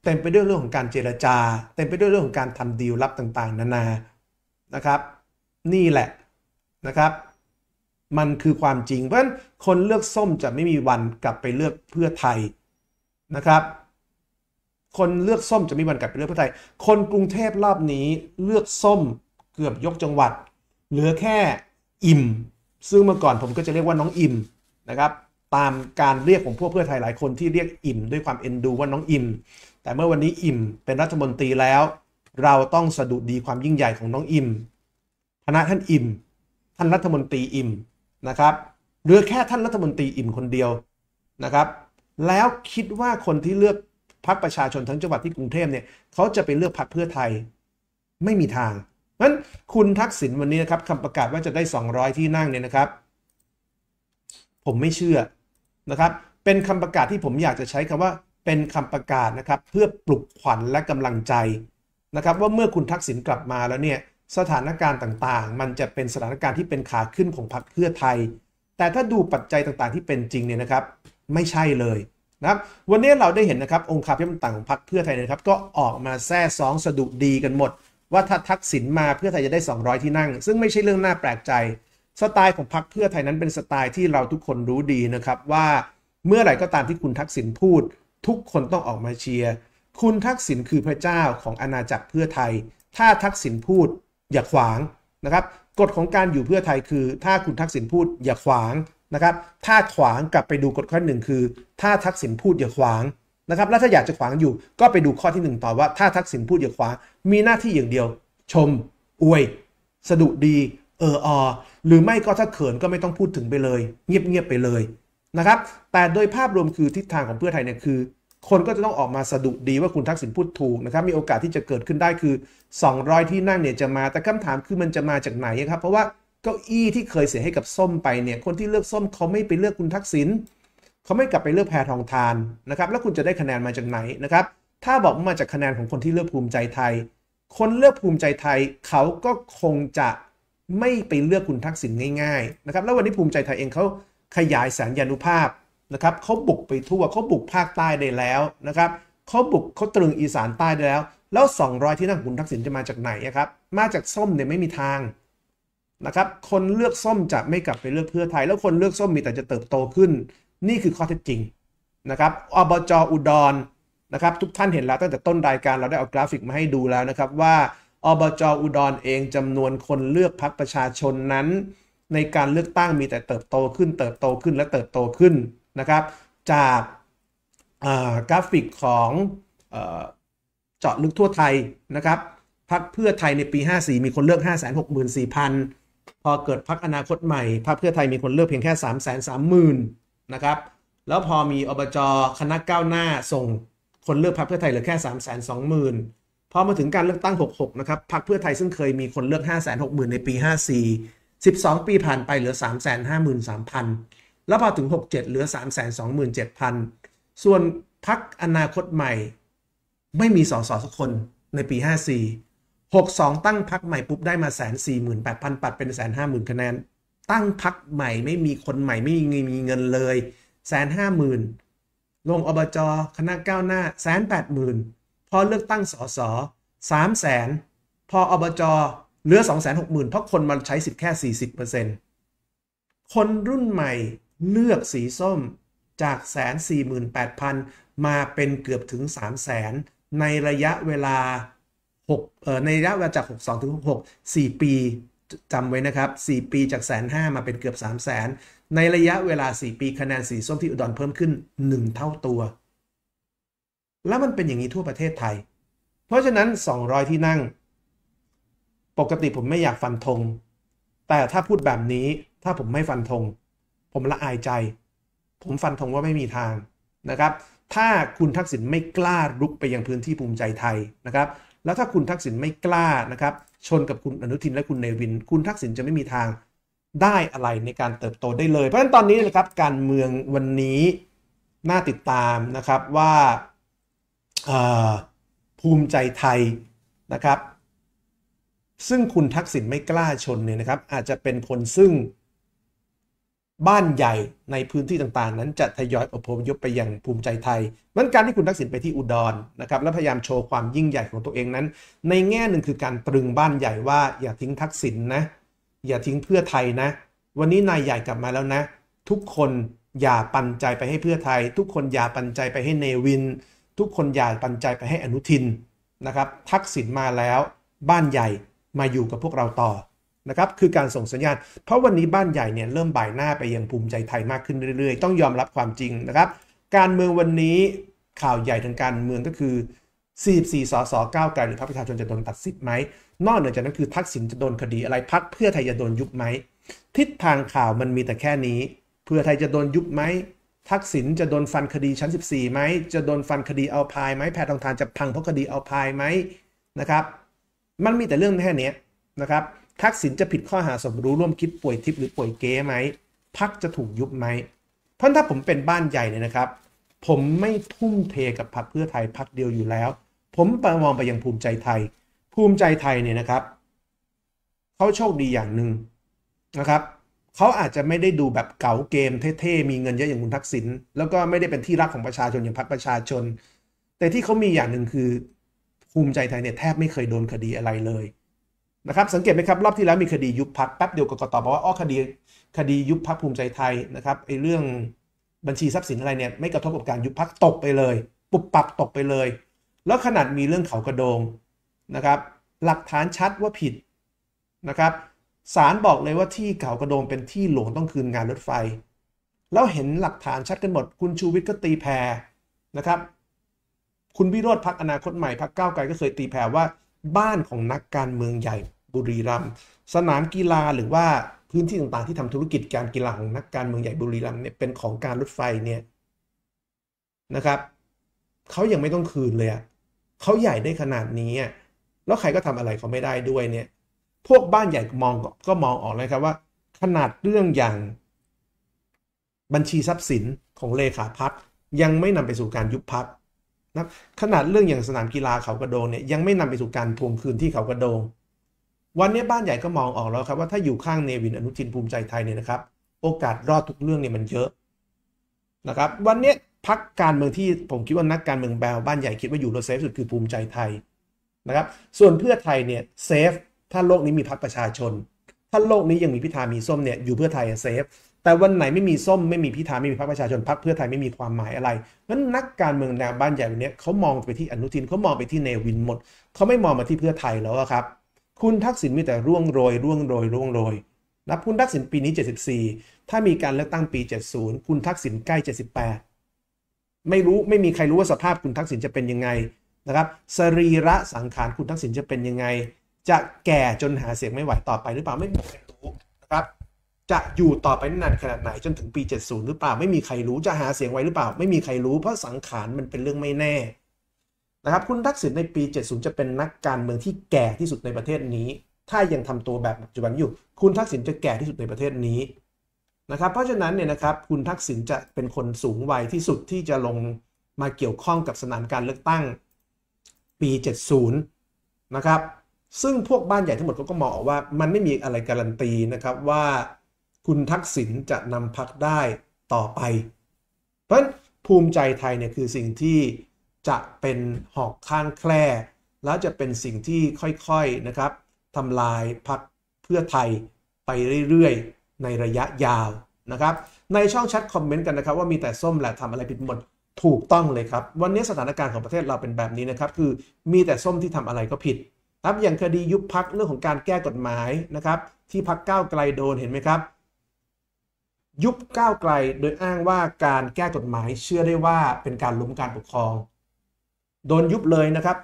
เต็มไปด้วยเรื่องของการเจรจา เต็มไปด้วยเรื่องของการทำดีลลับต่างๆ นานา นะครับ นี่แหละนะครับมันคือความจริงเพราะฉะนั้นคนเลือกส้มจะไม่มีวันกลับไปเลือกเพื่อไทยนะครับ คนเลือกส้มจะไม่มีวันกลับไปเลือกเพื่อไทย คนกรุงเทพรอบนี้เลือกส้มเกือบยกจังหวัด เหลือแค่อิ่ม ซึ่งเมื่อก่อนผมก็จะเรียกว่าน้องอิ่มนะครับ ตามการเรียกของพวกเพื่อไทยหลายคนที่เรียกอิ่มด้วยความเอ็นดูว่าน้องอิ่มแต่เมื่อวันนี้อิ่มเป็นรัฐมนตรีแล้ว เราต้องสะดุดดีความยิ่งใหญ่ของน้องอิ่มคณะท่านอิ่ม ท่านรัฐมนตรีอิ่มนะครับหรือแค่ท่านรัฐมนตรีอิ่มคนเดียวนะครับ แล้วคิดว่าคนที่เลือกพรรคประชาชนทั้งจังหวัดที่กรุงเทพเนี่ยเขาจะไปเลือกพรรคเพื่อไทย ไม่มีทาง เพราะนั้นคุณทักษิณวันนี้นะครับคำประกาศว่าจะได้ 200 ที่นั่งเนี่ยนะครับ ผมไม่เชื่อนะครับเป็นคำประกาศที่ผมอยากจะใช้คำว่าเป็นคำประกาศนะครับเพื่อปลุกขวัญและกำลังใจนะครับว่าเมื่อคุณทักษิณกลับมาแล้วเนี่ยสถานการณ์ต่างๆ มันจะเป็นสถานการณ์ที่เป็นขาขึ้นของพรรคเพื่อไทย แต่ถ้าดูปัจจัยต่างๆ ที่เป็นจริงเนี่ยนะครับ ไม่ใช่เลยนะครับ วันนี้เราได้เห็นนะครับ องค์คาพยพต่างของพรรคเพื่อไทยนะครับก็ออกมาแซ่สองสะดุดีกันหมด ว่าถ้าทักษิณมาเพื่อไทยจะได้ 200 ที่นั่ง ซึ่งไม่ใช่เรื่องน่าแปลกใจ สไตล์ของพรรคเพื่อไทยนั้นเป็นสไตล์ที่เราทุกคนรู้ดีนะครับว่าเมื่อไหร่ก็ตามที่คุณทักษิณพูด ทุกคนต้องออกมาเชียร์คุณทักษิณคือพระเจ้าของอาณาจักรเพื่อไทย ถ้าทักษิณพูดอย่าขวางนะครับ กฎของการอยู่เพื่อไทยคือ ถ้าคุณทักษิณพูดอย่าขวางนะครับ ถ้าขวางกลับไปดูกฎข้อหนึ่งคือ ถ้าทักษิณพูดอย่าขวางนะครับ และถ้าอยากจะขวางอยู่ ก็ไปดูข้อที่ 1 ต่อว่า ถ้าทักษิณพูดอย่าขวาง มีหน้าที่อย่างเดียว ชม อวยสะดุดี เอออหรือไม่ก็ถ้าเขินก็ไม่ต้องพูดถึงไปเลย เงียบเงียบไปเลยนะครับแต่โดยภาพรวมคือทิศทางของเพื่อไทยเนี่ยคือคนก็จะต้องออกมาสะดุดดีว่าคุณทักษิณพูดถูกนะครับมีโอกาสที่จะเกิดขึ้นได้คือ 200 ที่นั่งเนี่ยจะมาแต่คำถามคือมันจะมาจากไหนครับเพราะว่าเก้าอี้ที่เคยเสียให้กับส้มไปเนี่ยคนที่เลือกส้มเขาไม่ไปเลือกคุณทักษิณเขาไม่กลับไปเลือกแพทองทานนะครับแล้วคุณจะได้คะแนนมาจากไหนนะครับถ้าบอกมาจากคะแนนของคนที่เลือกภูมิใจไทย คนเลือกภูมิใจไทยเขาก็คงจะไม่ไปเลือกคุณทักษิณง่ายๆนะครับแล้ววันนี้ภูมิใจไทยเองเขาขยายสัญญานุภาพนะครับเขาบุกไปทั่วเขาบุกภาคใต้ได้แล้วนะครับเขาบุกเขาตรึงอีสานใต้ได้แล้ว แล้ว 200 ที่นั่งคุณทักษิณจะมาจากไหนครับมาจากส้มเนี่ยไม่มีทางนะครับคนเลือกส้มจะไม่กลับไปเลือกเพื่อไทย แล้วคนเลือกส้มมีแต่จะเติบโตขึ้น นี่คือข้อเท็จจริงนะครับอบจอุดรนะครับทุกท่านเห็นแล้วตั้งแต่ต้นรายการเราได้เอากราฟิกมาให้ดูแล้วนะครับว่าอบจอุดรเองจำนวนคนเลือกพักประชาชนนั้น ในการเลือกตั้งมีแต่เติบโตขึ้น เติบโตขึ้นและเติบโตขึ้นนะครับจากกราฟิกของเจาะลึกทั่วไทยนะครับพักเพื่อไทยในปี 54 มีคนเลือก 564,000 พอเกิดพักอนาคตใหม่พักเพื่อไทยมีคนเลือกเพียงแค่ 330,000 นะครับแล้วพอมีอบจคณะก้าวหน้าส่งคนเลือกพักเพื่อไทยเหลือแค่320,000 พอมาถึงการเลือกตั้ง 66 นะครับพักเพื่อไทยซึ่งเคยมีคนเลือก 560,000 ในปี 54 12 ปีผ่านไปเหลือ353,000แล้วพอถึง 67 เหลือ 327,000 ส่วนพักอนาคตใหม่ ไม่มีสอสอสักคนในปี 54 62 ตั้งพักใหม่ปุ๊บได้มาแสนสี่หมื่นแปดพันปัดเป็นแสนห้าหมื่นคะแนน ตั้งพักใหม่ไม่มีคนใหม่ ไม่มีมีเงินเลยแสนห้าหมื่นลงอบจคณะก้าวหน้าแสนแปดหมื่นพอเลือกตั้งสอสอสามแสนพออบจเหลือสองแสนหกหมื่นเพราะคนมาใช้สิทธิ์แค่สี่สิบเปอร์เซ็นต์คนรุ่นใหม่เลือกสีส้มจากแสนสี่หมื่นแปดพันมาเป็นเกือบถึงสามแสนในระยะเวลา6เอ่อในระยะเวลา จาก 62 ถึง66 4 ปี จำไว้นะครับ 4 ปีจากแสนห้ามาเป็นเกือบ 3 0 0แสนในระยะเวลา 4 ปีคะแนนสีส้มที่อุดรเพิ่มขึ้น 1 เท่าตัว แล้วมันเป็นอย่างนี้ทั่วประเทศไทย เพราะฉะนั้น 200 ที่นั่ง ปกติผมไม่อยากฟันธงแต่ถ้าพูดแบบนี้ถ้าผมไม่ฟันธงผมละอายใจ ผมฟันธงว่าไม่มีทางนะครับ ถ้าคุณทักษิณไม่กล้ารุกไปยังพื้นที่ภูมิใจไทยนะครับ แล้วถ้าคุณทักษิณไม่กล้านะครับ ชนกับคุณอนุทินและคุณเนวิน คุณทักษิณจะไม่มีทางได้อะไรในการเติบโตได้เลย เพราะฉะนั้นตอนนี้นะครับการเมืองวันนี้น่าติดตามนะครับว่าภูมิใจไทยนะครับ ซึ่งคุณทักษิณไม่กล้าชนเนี่ยนะครับอาจจะเป็นคนซึ่งบ้านใหญ่ในพื้นที่ต่างๆ นั้นจะทยอยอพยพไปยังภูมิใจไทยมันการที่คุณทักษิณไปที่อุดรนนะครับและพยายามโชว์ความยิ่งใหญ่ของตัวเองนั้น ในแง่หนึ่งคือการตรึงบ้านใหญ่ว่าอย่าทิ้งทักษิณนนะอย่าทิ้งเพื่อไทยนะ วันนี้นายใหญ่กลับมาแล้วนะ ทุกคนอย่าปันใจไปให้เพื่อไทย ทุกคนอย่าปันใจไปให้เนวิน ทุกคนอย่าปันใจไปให้อนุทินนะครับ ทักษิณมาแล้ว บ้านใหญ่มาอยู่กับพวกเราต่อนะครับคือการส่งสัญญาณ เพราะวันนี้บ้านใหญ่เนี่ยเริ่มบ่ายหน้าไปยังภูมิใจไทยมากขึ้นเรื่อยๆ ต้องยอมรับความจริงนะครับ การเมืองวันนี้ข่าวใหญ่ทางการเมืองก็คือ 44สสก้าไกลหรือพรรคประชาชนจะโดนตัดสิทธิ์ไหมนอกเหนือจากนั้นคือ ทักษิณจะโดนคดีอะไรพักเพื่อไทยจะโดนยุบไหม ทิศทางข่าวมันมีแต่แค่นี้ เพื่อไทยจะโดนยุบไหมทักษิณจะโดนฟันคดีชั้น 14ไหมจะโดนฟันคดีเอาพายไหมแพทองทานจะพังเพราะคดีเอาพายไหมนะครับ มันมีแต่เรื่องแค่นี้นะครับทักษิณจะผิดข้อหาสมรู้ร่วมคิดป่วยทิพย์หรือป่วยเก๊ไหม พักจะถูกยุบไหม เพราะถ้าผมเป็นบ้านใหญ่เนี่ยนะครับ ผมไม่ทุ่มเทกับพักเพื่อไทยพักเดียวอยู่แล้ว ผมประมองไปยังภูมิใจไทย ภูมิใจไทยเนี่ยนะครับ เขาโชคดีอย่างหนึ่งนะครับเขาอาจจะไม่ได้ดูแบบเก๋าเกมเท่ๆ มีเงินเยอะอย่างคุณทักษิณแล้วก็ไม่ได้เป็นที่รักของประชาชนอย่างพักประชาชน แต่ที่เขามีอย่างหนึ่งคือ ภูมิใจไทยเนี่ยแทบไม่เคยโดนคดีอะไรเลยนะครับสังเกตไหมครับรอบที่แล้วมีคดียุบพักแป๊บเดียวกกตบอกว่าอ้อคดีคดียุบพักภูมิใจไทยนะครับไอ้เรื่องบัญชีทรัพย์สินอะไรเนี่ยไม่กระทบกับการยุบพักตกไปเลย ปุบปับตกไปเลย แล้วขนาดมีเรื่องเขากระโดงนะครับหลักฐานชัดว่าผิดนะครับศาลบอกเลยว่าที่เขากระโดงเป็นที่หลวงต้องคืนงานรถไฟแล้วเห็นหลักฐานชัดกันหมด คุณชูวิทย์ก็ตีแผ่นะครับ คุณวิโรธพักอนาคตใหม่พักก้าวไกลก็เคยตีแผ่ว่าบ้านของนักการเมืองใหญ่บุรีรัมย์ สนามกีฬาหรือว่าพื้นที่ต่างๆที่ทำธุรกิจการกีฬาของนักการเมืองใหญ่บุรีรัมย์เนี่ยเป็นของการรถไฟเนี่ยนะครับ เขายังไม่ต้องคืนเลยอะเขาใหญ่ได้ขนาดนี้ แล้วใครก็ทำอะไรเขาไม่ได้ด้วยเนี่ย พวกบ้านใหญ่มองก็มองออกเลยครับว่า ขนาดเรื่องอย่างบัญชีทรัพย์สินของเลขาพักยังไม่นำไปสู่การยุบพักนะ ขนาดเรื่องอย่างสนามกีฬาเขากระโดงเนี่ยยังไม่นำไปสู่การทวงคืนที่เขากระโดงวันนี้บ้านใหญ่ก็มองออกแล้วครับ ว่าถ้าอยู่ข้างเนวินอนุทินภูมิใจไทยเนี่ยนะครับ โอกาสรอดทุกเรื่องเนี่ยมันเยอะนะครับวันนี้พักการเมืองที่ผมคิดว่านักการเมืองแบวบ้านใหญ่คิดว่าอยู่ราเซฟสุดคือภูมิใจไทยนะครับส่วนเพื่อไทยเนี่ยเซฟถ้าโลกนี้มีพักประชาชน ถ้าโลกนี้ยังมีพิธามีส้มเนี่ยอยู่เพื่อไทยเซฟแต่วันไหนไม่มีส้ม ไม่มีพิธาไม่มีพรรคประชาชนพรรคเพื่อไทยไม่มีความหมายอะไรนั้นนักการเมืองแนวบ้านใหญ่วันนี้เขามองไปที่อนุทินเขามองไปที่เนวินหมดเขาไม่มองมาที่เพื่อไทยแล้วครับคุณทักษิณมีแต่ร่วงโรยร่วงโรยร่วงโรยนับคุณทักษิณปีนี้ 74 ถ้ามีการเลือกตั้งปี 70 คุณทักษิณใกล้ 78 ไม่รู้ไม่มีใครรู้ว่าสภาพคุณทักษิณจะเป็นยังไงนะครับ สรีระสังขารคุณทักษิณจะเป็นยังไง จะแก่จนหาเสียงไม่ไหวต่อไปหรือเปล่าไม่มีใครรู้นะครับ จะอยู่ต่อไปนานขนาดไหนจนถึงปี 70 หรือเปล่าไม่มีใครรู้จะหาเสียงไว้หรือเปล่า ไม่มีใครรู้เพราะสังขารมันเป็นเรื่องไม่แน่นะครับคุณทักษิณในปี 70 จะเป็นนักการเมืองที่แก่ที่สุดในประเทศนี้ ถ้ายังทำตัวแบบปัจจุบันอยู่ คุณทักษิณจะแก่ที่สุดในประเทศนี้นะครับเพราะฉะนั้นเนี่ยนะครับคุณทักษิณจะเป็นคนสูงวัยที่สุดที่จะลงมาเกี่ยวข้องกับสนามการเลือกตั้งปี 70 นะครับซึ่งพวกบ้านใหญ่ทั้งหมดเขาก็มองว่า มันไม่มีอะไรการันตีนะครับว่าคุณทักษิณจะนำพักได้ต่อไป เพราะภูมิใจไทยเนี่ยคือสิ่งที่จะเป็นหอกข้างแคร่แล้วจะเป็นสิ่งที่ค่อยๆนะครับทำลายพักเพื่อไทยไปเรื่อยๆ ในระยะยาวนะครับ ในช่องแชทคอมเมนต์กันนะครับ ว่ามีแต่ส้มแหละทำอะไรผิดหมด ถูกต้องเลยครับ วันนี้สถานการณ์ของประเทศเราเป็นแบบนี้นะครับ คือมีแต่ส้มที่ทำอะไรก็ผิดครับอย่างคดียุบพักเรื่องของการแก้กฎหมายนะครับที่พักก้าวไกลโดนเห็นไหมครับ ยุบก้าวไกลโดยอ้างว่าการแก้กฎหมายเชื่อได้ว่าเป็นการล้มการปกครองโดนยุบเลยนะครับ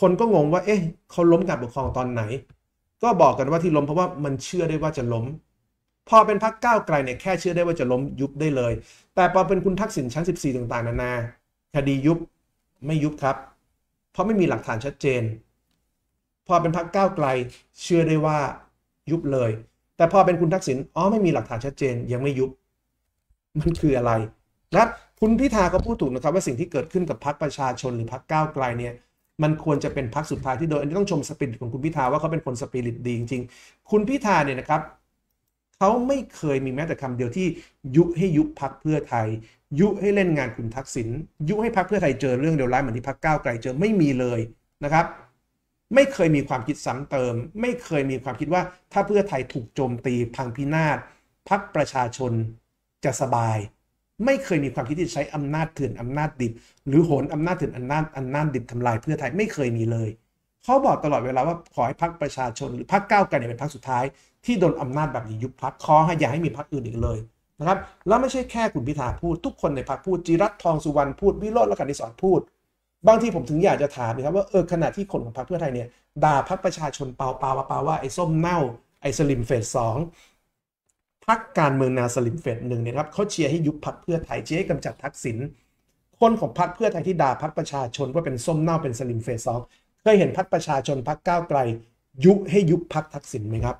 คนก็งงว่า เอ๊ะเขาล้มการปกครองตอนไหน ก็บอกกันว่าที่ล้มเพราะว่ามันเชื่อได้ว่าจะล้ม พอเป็นพักก้าวไกลเนี่ยแค่เชื่อได้ว่าจะล้ม ยุบได้เลย แต่พอเป็นคุณทักษิณชั้น 14 ต่าง ๆ นานา คดียุบไม่ยุบครับ เพราะไม่มีหลักฐานชัดเจน พอเป็นพักก้าวไกลเชื่อได้ว่ายุบเลย แต่พอเป็นคุณทักษิณ อ๋อไม่มีหลักฐานชัดเจนยังไม่ยุบ มันคืออะไรนะครับคุณพิธาก็พูดถูกนะครับ ว่าสิ่งที่เกิดขึ้นกับพรรคประชาชนหรือพรรคก้าวไกลเนี่ยมันควรจะเป็นพรรคสุดท้ายที่โดยอันนี้ต้องชมสปิริตของคุณพิธาว่าเขาเป็นคนสปิริตดีจริง ๆ คุณพิธาเนี่ยนะครับเขาไม่เคยมีแม้แต่คำเดียวที่ยุให้ยุพพักเพื่อไทย ยุให้เล่นงานคุณทักษิณยุให้พักเพื่อไทยเจอเรื่องเดียวร้ายเหมือนที่พักก้าวไกลเจอไม่มีเลยนะครับ ไม่เคยมีความคิดซ้ำเติม ไม่เคยมีความคิดว่าถ้าเพื่อไทยถูกโจมตีพังพินาศพักประชาชนจะสบายไม่เคยมีความคิดที่ใช้อำนาจเถื่อนอำนาจดิบหรือโหนอำนาจเถื่อนอำนาจอำนาจดิบทำลายเพื่อไทยไม่เคยมีเลยเขาบอกตลอดเวลาว่าขอให้พรรคประชาชนหรือพรรคก้าวไกลเนี่ยเป็นพรรคสุดท้ายที่โดนอำนาจแบบนี้ยุบพรรคขอให้อย่าให้มีพรรคอื่นอีกเลยนะครับแล้วไม่ใช่แค่คุณพิธาพูด ทุกคนในพรรคพูด จิรัตทองสุวรรณพูด วิโรจน์ละกันดิสอนพูดบางทีผมถึงอยากจะถามนะครับว่าเออขณะที่คนของพรรคเพื่อไทยเนี่ยด่าพรรคประชาชนเปล่าเปาว่าไอ้ส้มเน่าไอ้สลิมเฟสสองพักการเมืองนาสลิมเฟดหนึ่งเนี่ยครับเขาเชียร์ให้ยุบพักเพื่อไทยเชียร์ให้กำจัดทักษิณคนของพักเพื่อไทยที่ด่าพักประชาชนว่าเป็นส้มเน่าเป็นสลิมเฟดสองเคยเห็นพักประชาชนพักก้าวไกล ยุให้ยุบพักทักษิณไหมครับ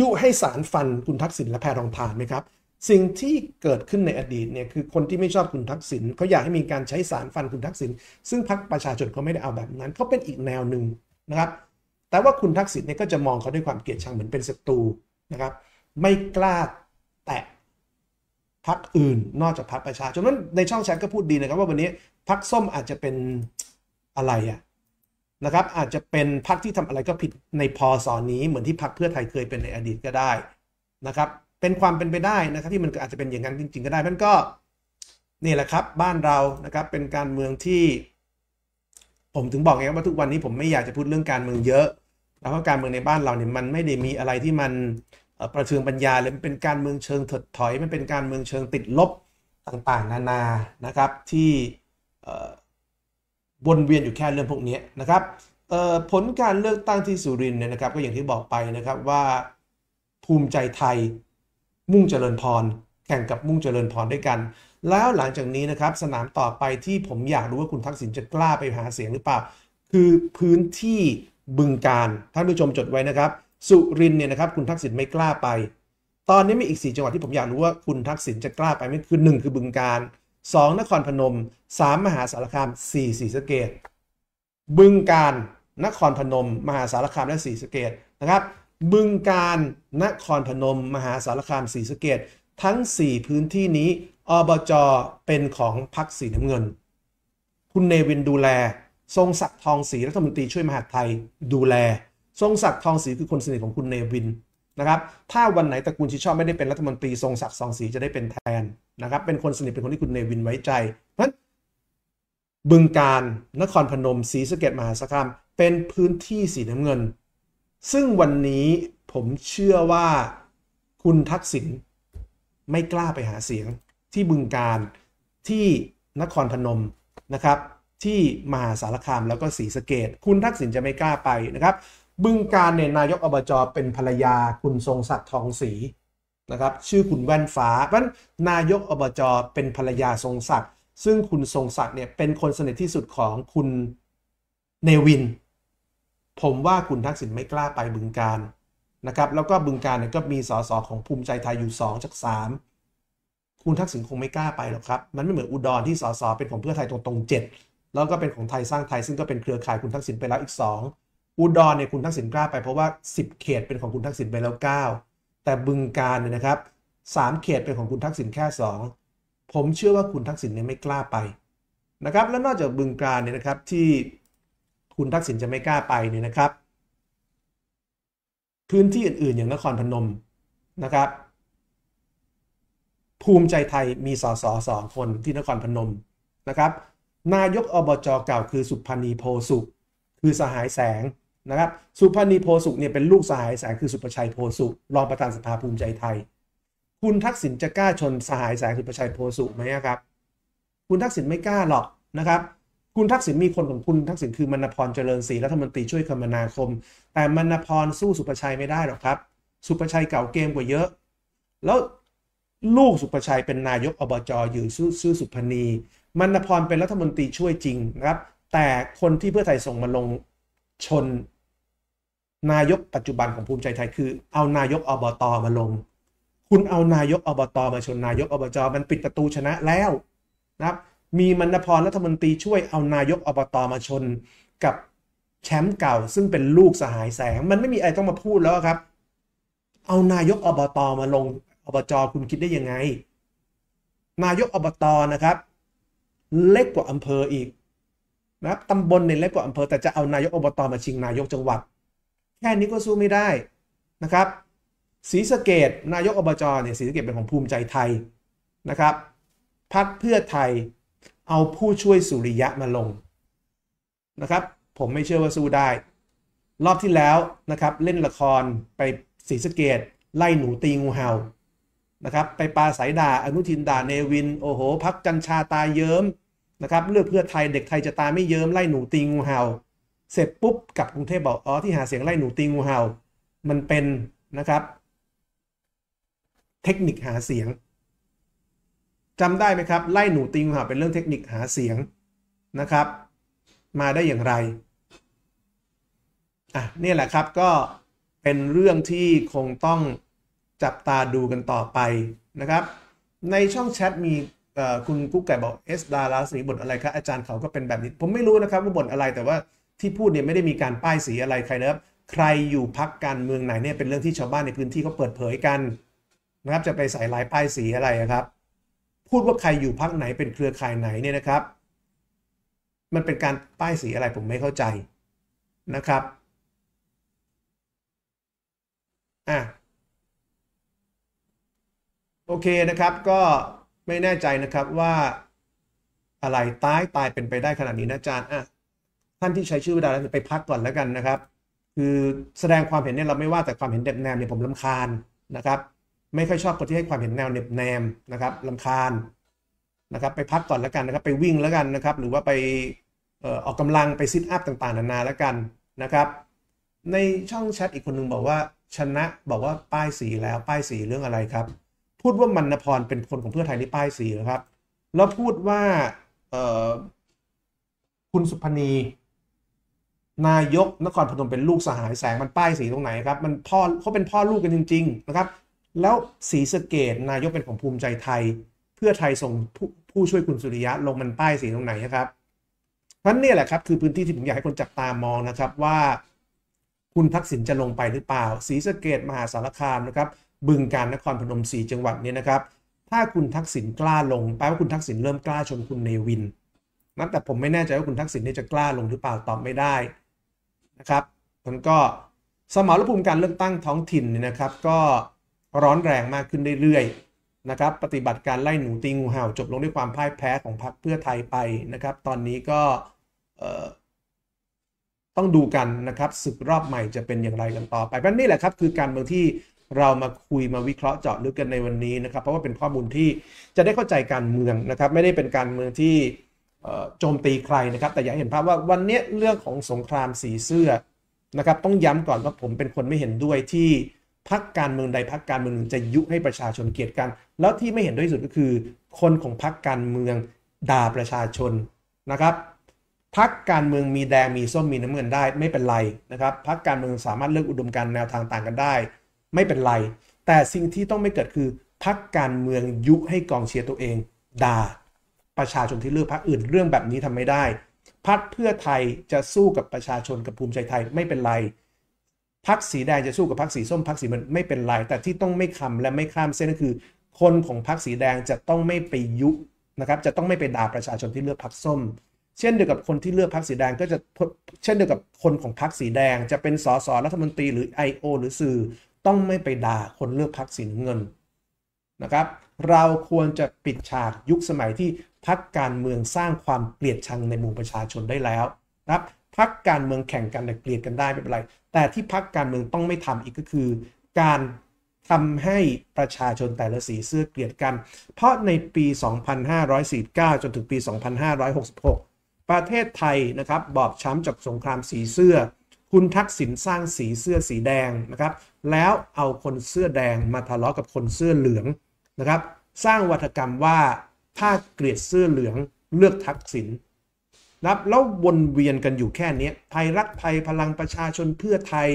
ยุให้สารฟันคุณทักษิณและแพรองทานไหมครับ สิ่งที่เกิดขึ้นในอดีตเนี่ยคือคนที่ไม่ชอบคุณทักษิณเขาอยากให้มีการใช้สารฟันคุณทักษิณซึ่งพักประชาชนเขาไม่ได้เอาแบบนั้นเขาเป็นอีกแนวหนึ่งนะครับ แต่ว่าคุณทักษิณเนี่ยก็จะมองเขาด้วยความเกลียดชังเหมือนเป็นศัตรูนะครับไม่กล้าแตะพักอื่นนอกจากพักประชาชนนั้นในช่องแชทก็พูดดีนะครับ ว่าวันนี้ พักส้มอาจจะเป็นอะไรอะนะครับ อาจจะเป็นพักที่ทำอะไรก็ผิดในพอสอนนี้ เหมือนที่พักเพื่อไทยเคยเป็นในอดีตก็ได้นะครับ เป็นความเป็นไปได้นะครับที่มันอาจจะเป็นอย่างนั้นจริง ๆ ก็ได้นันก็นี่แหละครับบ้านเรานะครับเป็นการเมืองที่ ผมถึงบอกไงว่าทุกวันนี้ผมไม่อยากจะพูดเรื่องการเมืองเยอะ แล้วก็การเมืองในบ้านเราเนี่ยมันไม่ได้มีอะไรที่มันประเทืองปัญญาเลยมันเป็นการเมืองเชิงถดถอยมันเป็นการเมืองเชิงติดลบต่างๆ นานา นะครับที่วนเวียนอยู่แค่เรื่องพวกนี้นะครับผลการเลือกตั้งที่สุรินเนี่ยนะครับ ก็อย่างที่บอกไปนะครับว่าภูมิใจไทย มุ่งเจริญพรแข่งกับมุ่งเจริญพรด้วยกัน แล้วหลังจากนี้นะครับสนามต่อไปที่ผมอยากรู้ว่าคุณทักษิณจะกล้าไปหาเสียงหรือเปล่า คือพื้นที่บึงการท่านผู้ชมจดไว้นะครับสุรินเนี่ยนะครับคุณทักษิณไม่กล้าไป ตอนนี้ มีอีก4จังหวัดที่ผมอยากรู้ว่าคุณทักษิณจะกล้าไปไหมคือ 1 คือบึงการ 2 นครพนม 3 มหาสารคาม4สีสะเกดบึงการนครพนม มหาสารคามและสีสะเกดนะครับ บึงการนครพนมมหาสารคามสีสะเกดทั้ง 4 พื้นที่นี้อบจเป็นของพักสีน้ำเงิน คุณเนวินดูแล ทรงศักดิ์ทองศรีรัฐมนตรีช่วยมหาไทยดูแลทรงศักดิ์ทองศรีคือคนสนิทของคุณเนวินนะครับ ถ้าวันไหนตระกูลชิดชอบไม่ได้เป็นรัฐมนตรีทรงศักดิ์ทองศรีจะได้เป็นแทนนะครับ เป็นคนสนิทเป็นคนที่คุณเนวินไว้ใจเพราะบึงการนครพนมศรีสะเกดมหาสารคามเป็นพื้นที่สีน้ำเงิน ซึ่งวันนี้ผมเชื่อว่าคุณทักษิณไม่กล้าไปหาเสียงที่บึงการที่นครพนมนะครับ ที่มหาสารคาม แล้วก็ศรีสะเกดคุณทักษิณจะไม่กล้าไปนะครับบึงการเนี่ยนายกอบจเป็นภรรยาคุณทรงศักดิ์ทองศรีนะครับชื่อคุณแว่นฟ้าเพราะนายกอบจเป็นภรรยาทรงศักดิ์ซึ่งคุณทรงศักดิ์เนี่ยเป็นคนสนิทที่สุดของคุณเนวิน ผมว่าคุณทักษิณไม่กล้าไปบึงการนะครับแล้วก็บึงการเนี่ยก็มีสสของภูมิใจไทยอยู่2จาก3 คุณทักษิณคงไม่กล้าไปหรอกครับมันไม่เหมือนอุดรที่สสเป็นของเพื่อไทยตรงๆ7แล้วก็เป็นของไทยสร้างไทยซึ่งก็เป็นเครือข่ายคุณทักษิณไปแล้วอีก2อุดรเนี่ยคุณทักษิณกล้าไปเพราะว่า 10 เขตเป็นของคุณทักษิณไปแล้ว9แต่บึงการเนี่ยนะครับสเขตเป็นของคุณทักษิณแค่ 2 ผมเชื่อว่าคุณทักษิณเนี่ยไม่กล้าไปนะครับ และนอกจากบึงการเนี่ยนะครับที่คุณทักษิณจะไม่กล้าไปเนี่ยนะครับ พื้นที่อื่น ๆ อย่างนครพนมนะครับภูมิใจไทยมีสสสองคนที่นครพนมนะครับ นายกอบจเก่าคือสุพันีโพสุคือสหายแสงนะครับสุพันีโพสุเนี่ยเป็นลูกสหายแสงคือสุประชัยโพสุรองประธานสภาภูมิใจไทย คุณทักษิณจะกล้าชนสหาย แสงสุประชัยโพสุไหมครับ คุณทักษิณไม่กล้า หรอกนะครับ คุณทักษิณมีคนของคุณทักษิณคือมณพรเจริญศรีรัฐมนตรีช่วยคมนาคม แต่มณพรสู้สุประชัยไม่ได้หรอกครับ สุประชัยเก่าเกมกว่าเยอะ แล้วลูกสุประชัยเป็นนายกอบจอยู่ชื่อสุพนีมณพรเป็นรัฐมนตรีช่วยจริงนะครับ แต่คนที่เพื่อไทยส่งมาลงชนนายกปัจจุบันของภูมิใจไทยคือเอานายกอบตมาลง คุณเอานายกอบตมาชน นายกอบจมันปิดประตูชนะแล้วนะครับมีมณพรรัฐมนตรีช่วยเอานายกอบตมาชนกับแชมป์เก่า ซึ่งเป็นลูกสหายแสง มันไม่มีอะไรต้องมาพูดแล้วครับ เอานายกอบตมาลงอบจคุณคิดได้ยังไง นายกอบตนะครับ เล็กกว่าอำเภออีกนะครับตำบลในเล็กกว่าอำเภอแต่จะเอานายกอบตมาชิงนายกจังหวัดแค่นี้ก็สู้ไม่ได้นะครับศรีสะเกดนายกอบจเนี่ยศรีสะเกดเป็นของภูมิใจไทยนะครับพักเพื่อไทยเอาผู้ช่วยสุริยะมาลงนะครับผมไม่เชื่อว่าสู้ได้ รอบที่แล้วนะครับเล่นละครไปศรีสะเกดไล่หนูตีงูเห่านะครับไปปาสายดาอนุทินดาเนวินโอ้โหพักกัญชาตายเยิ้มนะครับเลือกเพื่อไทยเด็กไทยจะตายไม่เยิ้มไล่หนูตีงูเห่าเสร็จปุ๊บกับกรุงเทพบอกอ๋อที่หาเสียงไล่หนูตีงูเห่ามันเป็นนะครับ เทคนิคหาเสียง จำได้ไหมครับไล่หนูตีงูเห่าเป็นเรื่องเทคนิคหาเสียงนะครับ มาได้อย่างไรอ่ะนี่แหละครับก็เป็นเรื่องที่คงต้องจับตาดูกันต่อไปนะครับ ในช่องแชทมีคุณกุ๊กไก่บอกเอสดาราสีบทอะไรครับอาจารย์เขาก็เป็นแบบนี้ผมไม่รู้นะครับว่าบทอะไรแต่ว่าที่พูดเนี่ยไม่ได้มีการป้ายสีอะไรใครนะครับใครอยู่พักการเมืองไหนเนี่ยเป็นเรื่องที่ชาวบ้านในพื้นที่เขาเปิดเผยกันนะครับ จะไปใส่ลายป้ายสีอะไรครับ พูดว่าใครอยู่พักไหนเป็นเครือข่ายไหนเนี่ยนะครับ มันเป็นการป้ายสีอะไรผมไม่เข้าใจนะครับอ่ะโอเคนะครับก็ไม่แน่ใจนะครับว่าอะไรตายตายเป็นไปได้ขนาดนี้นะอาจารย์อ่ะท่านที่ใช้ชื่อเวลา้ไปพักก่อนแล้วกันนะครับ คือแสดงความเห็นเนี่ยเราไม่ว่าแต่ความเห็นเด็บแนมเนี่ยผมลำคาญนะครับไม่ค่อยชอบคนที่ให้ความเห็นแนวเด็บแนมนะครับลำคาญนะครับไปพักก่อนแล้วกันนะครับไปวิ่งแล้วกันนะครับหรือว่าไปออกกำลังไปซิทอัพต่างๆนานาแล้วกันนะครับในช่องแชทอีกคนหนึ่งบอกว่าชนะบอกว่าป้ายสีแล้วป้ายสีเรื่องอะไรครับพูดว่ามันนพรเป็นคนของเพื่อไทยนี่ป้ายสีนะครับแล้วพูดว่าคุณสุพนีนายกนครพนมเป็นลูกสหายแสงมันป้ายสีตรงไหนครับมันพ่อเขาเป็นพ่อลูกกันจริง ๆ นะครับ แล้วสีสเกตนายกเป็นของภูมิใจไทย เพื่อไทยส่งผู้ผู้ช่วยคุณสุริยะลงมันป้ายสีตรงไหนนะครับเพราะนี่แหละครับคือพื้นที่ที่ผมอยากให้คนจับตามองนะครับว่า คุณทักษิณจะลงไปหรือเปล่า สีสเกตมหาสารคามนะครับ บึงการนครพนมสีจังหวัดนี้นะครับ ถ้าคุณทักษิณกล้าลงแปลว่าคุณทักษิณเริ่มกล้าชนคุณเนวินนะแต่ผมไม่แน่ใจว่าคุณทักษิณนี่จะกล้าลงหรือเปล่าตอบไม่ได้นะครับมันก็สมรภูมิการเลือกตั้งท้องถิ่นเนี่ยนะครับ ก็ร้อนแรงมากขึ้นเรื่อยๆนะครับ ปฏิบัติการไล่หนูตีงูเห่าจบลงด้วยความพ่ายแพ้ของพรรคเพื่อไทยไปนะครับ ตอนนี้ก็ต้องดูกันนะครับศึกรอบใหม่จะเป็นอย่างไรกันต่อ ไปเพราะนี่แหละครับคือการเมืองที่เรามาคุยมาวิเคราะห์เจาะลึกกันในวันนี้นะครับ เพราะว่าเป็นข้อมูลที่จะได้เข้าใจการเมืองนะครับ ไม่ได้เป็นการเมืองที่โจมตีใครนะครับ แต่อยากเห็นภาพว่าวันนี้เรื่องของสงครามสีเสื้อนะครับต้องย้ำก่อนว่าผมเป็นคนไม่เห็นด้วยที่พักการเมืองใดพักการเมืองหนึ่งจะยุให้ประชาชนเกลียดกัน แล้วที่ไม่เห็นด้วยสุดก็คือ คนของพักการเมืองด่าประชาชนนะครับพักการเมืองมีแดงมีส้มมีน้ำเงินได้ไม่เป็นไรนะครับพักการเมืองสามารถเลือกอุดมการแนวทางต่างกันได้ ไม่เป็นไร แต่สิ่งที่ต้องไม่เกิดคือพักการเมืองยุให้กองเชียร์ตัวเองด่าประชาชนที่เลือกพรรคอื่นเรื่องแบบนี้ทำไม่ได้ พักเพื่อไทยจะสู้กับประชาชนกับภูมิใจไทยไม่เป็นไร พักสีแดงจะสู้กับพักสีส้มพักสีมันไม่เป็นไร แต่ที่ต้องไม่คำและไม่ข้ามเส้นก็คือ คนของพักสีแดงจะต้องไม่ไปยุนะครับ จะต้องไม่ไปด่าประชาชนที่เลือกพักส้ม เช่นเดียวกับคนที่เลือกพักสีแดงก็จะ เช่นเดียวกับคนของพักสีแดงจะเป็นสสรัฐมนตรีหรือ IO หรือสื่อต้องไม่ไปด่าคนเลือกพักสีเงินนะครับ เราควรจะปิดฉากยุคสมัยที่พักการเมืองสร้างความเกลียดชังในหมู่ประชาชนได้แล้วครับพักการเมืองแข่งกันแต่เกลียดกันได้ไม่เป็นไร แต่ที่พักการเมืองต้องไม่ทำอีกก็คือการทำให้ประชาชนแต่ละสีเสื้อเกลียดกัน เพราะในปี 2549 จนถึงปี 2566 ประเทศไทยนะครับบอบช้ำจากสงครามสีเสื้อ คุณทักษิณสร้างสีเสื้อสีแดงนะครับ แล้วเอาคนเสื้อแดงมาทะเลาะกับคนเสื้อเหลืองนะครับ สร้างวัฒกรรมว่าถ้าเกลียดเสื้อเหลืองเลือกทักษิณนับแล้ววนเวียนกันอยู่แค่นี้ไทยรักไทยพลังประชาชนเพื่อไทย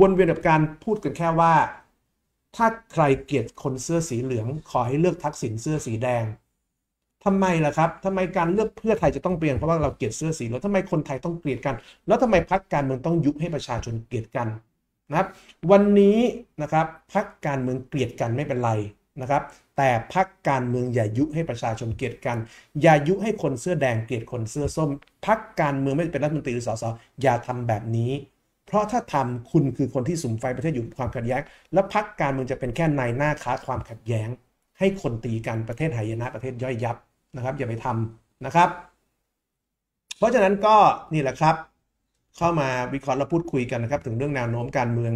วนเวียนกับการพูดกันแค่ว่า ถ้าใครเกลียดคนเสื้อสีเหลืองขอให้เลือกทักษิณเสื้อสีแดง ทำไมล่ะครับ ทำไมการเลือกเพื่อไทยจะต้องเปลี่ยน เพราะว่าเราเกลียดเสื้อสีแล้วทำไมคนไทยต้องเกลียดกัน แล้วทำไมพรรคการเมืองต้องยุบให้ประชาชนเกลียดกันนะครับวันนี้นะครับพรรคการเมืองเกลียดกันไม่เป็นไรนะครับแต่พักการเมืองอย่ายุให้ประชาชนเกลียดกัน อย่ายุให้คนเสื้อแดงเกลียดคนเสื้อส้มพักการเมืองไม่เป็นรัฐมนตรีหรือสสอย่าทำแบบนี้ เพราะถ้าทำคุณคือคนที่สุมไฟประเทศอยู่ความขัดแย้งและพักการเมืองจะเป็นแค่นายหน้าค้า ความขัดแย้ง ให้คนตีกันประเทศหายนะประเทศย่อยยับนะครับ อย่าไปทำนะครับ เพราะฉะนั้นก็นี่แหละครับ เข้ามาวิเคราะห์และพูดคุยกันนะครับถึงเรื่องแนวโน้มการเมือง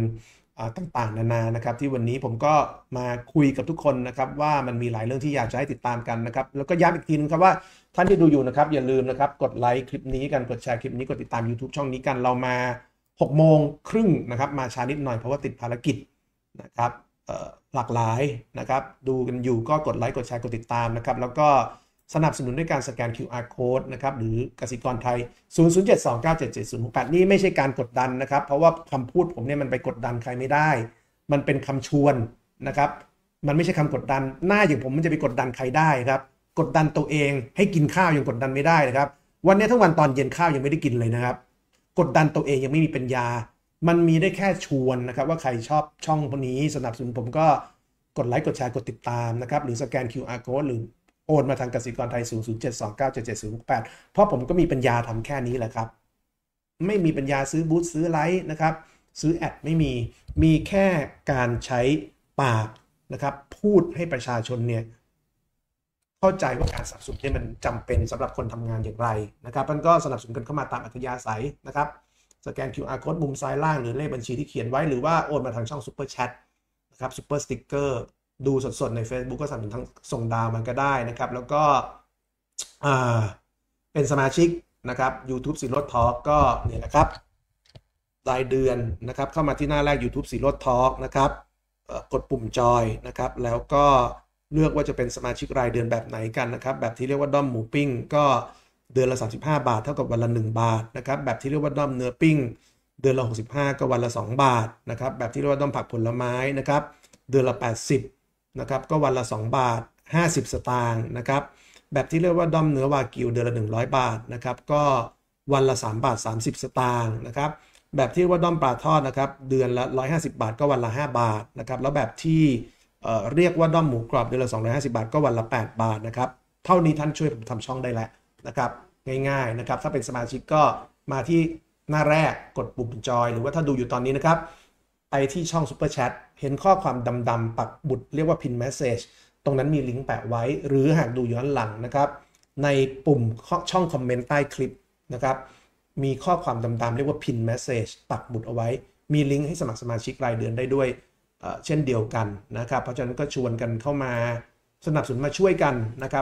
ต่างๆนานา นะครับ ที่วันนี้ผมก็มาคุยกับทุกคนนะครับว่ามันมีหลายเรื่องที่อยากจะให้ติดตามกันนะครับ แล้วก็ย้ำอีกทีนึงครับว่าท่านที่ดูอยู่นะครับ อย่าลืมนะครับกดไลค์คลิปนี้กันกดแชร์คลิปนี้กดติดตาม YouTube ช่องนี้กันเรามา6โมงครึ่งนะครับมาช้านิดหน่อยเพราะว่าติดภารกิจนะครับหลากหลายนะครับดูกันอยู่ก็กดไลค์กดแชร์กดติดตามนะครับแล้วก็สนับสนุนด้วยการสแกน QR code นะครับหรือกสิกรไทย 0072977068นี่ไม่ใช่การกดดันนะครับเพราะว่าคำพูดผมเนี่ยมันไปกดดันใครไม่ได้ มันเป็นคำชวนนะครับมันไม่ใช่คำกดดันหน้าอย่างผมมันจะไปกดดันใครได้ครับกดดันตัวเองให้กินข้าวยังกดดันไม่ได้นะครับวันนี้ทั้งวันตอนเย็นข้าวยังไม่ได้กินเลยนะครับกดดันตัวเองยังไม่มีปัญญามันมีได้แค่ชวนนะครับว่าใครชอบช่องพวกนี้ สนับสนุนผมก็กดไลค์กดแชร์กดติดตามนะครับหรือสแกน QR code หรือโอนมาทางกสิกรไทย007297708เพราะผมก็มีปัญญาทำแค่นี้แหละครับ ไม่มีปัญญาซื้อบูธซื้อไลท์นะครับ ซื้อแอดไม่มี มีแค่การใช้ปาก นะครับ พูดให้ประชาชนเนี่ย เข้าใจว่าการสนับสนุนเนี่ยมันจำเป็นสำหรับคนทำงานอย่างไรนะครับมันก็สนับสนุนกันเข้ามาตามอัธยาศัยนะครับ สแกน QR code มุมซ้ายล่างหรือเลขบัญชีที่เขียนไว้หรือว่าโอน มาทางช่อง s u ปอร์แชทนะครับซปเร์สติ๊กเกอร์ดูสด ๆ ใน Facebook ก็สามารถทั้งส่งดาวมันก็ได้นะครับแล้วก็เป็นสมาชิกนะครับ YouTube สีรถทอล์กก็เนี่ยนะครับรายเดือนนะครับเข้ามาที่หน้าแรก YouTube สีรถทอล์กนะครับกดปุ่มจอยนะครับแล้วก็เลือกว่าจะเป็นสมาชิกรายเดือนแบบไหนกันนะครับแบบที่เรียกว่าด้อมหมูปิ้งก็เดือนละ35บาทเท่ากับวันละ1บาทนะครับแบบที่เรียกว่าด้อมเนื้อปิ้งเดือนละ65ก็วันละ2บาทนะครับแบบที่เรียกว่าด้อมผักผลไม้นะครับเดือน ละ 80นะครับก็วันละ 2 บาท 50 สตางค์นะครับแบบที่เรียกว่าด้อมเนื้อวากิวเดือนละ100 บาทนะครับก็วันละ 3 บาท 30 สตางค์นะครับแบบที่ว่าด้อมปลาทอดนะครับเดือนละ150 บาทก็วันละ 5 บาทนะครับแล้วแบบที่เรียกว่าด้อมหมูกรอบเดือนละ250 บาทก็วันละ 8 บาทนะครับเท่านี้ท่านช่วยผมทำช่องได้แล้วนะครับง่ายๆนะครับถ้าเป็นสมาชิกก็มาที่หน้าแรกกดปุ่มจอย หรือว่าถ้าดูอยู่ตอนนี้นะครับไปที่ช่อง s u ปอร์แชทเห็นข้อความดำ ๆ ปักบุตรเรียกว่าพินแมสเซจตรงนั้นมีลิงก์แปะไว้ หรือหากดูย้อนหลังนะครับ ในปุ่ม ช่องคอมเมนต์ใต้คลิปนะครับ มีข้อความดำ ๆ เรียกว่าพินแมสเซจปักบุตรเอาไว้ มีลิงก์ให้สมัครสมาชิกรายเดือนได้ด้วยเช่นเดียวกันนะครับ เพราะฉะนั้นก็ชวนกันเข้ามาสนับสนุนมาช่วยกันนะครับ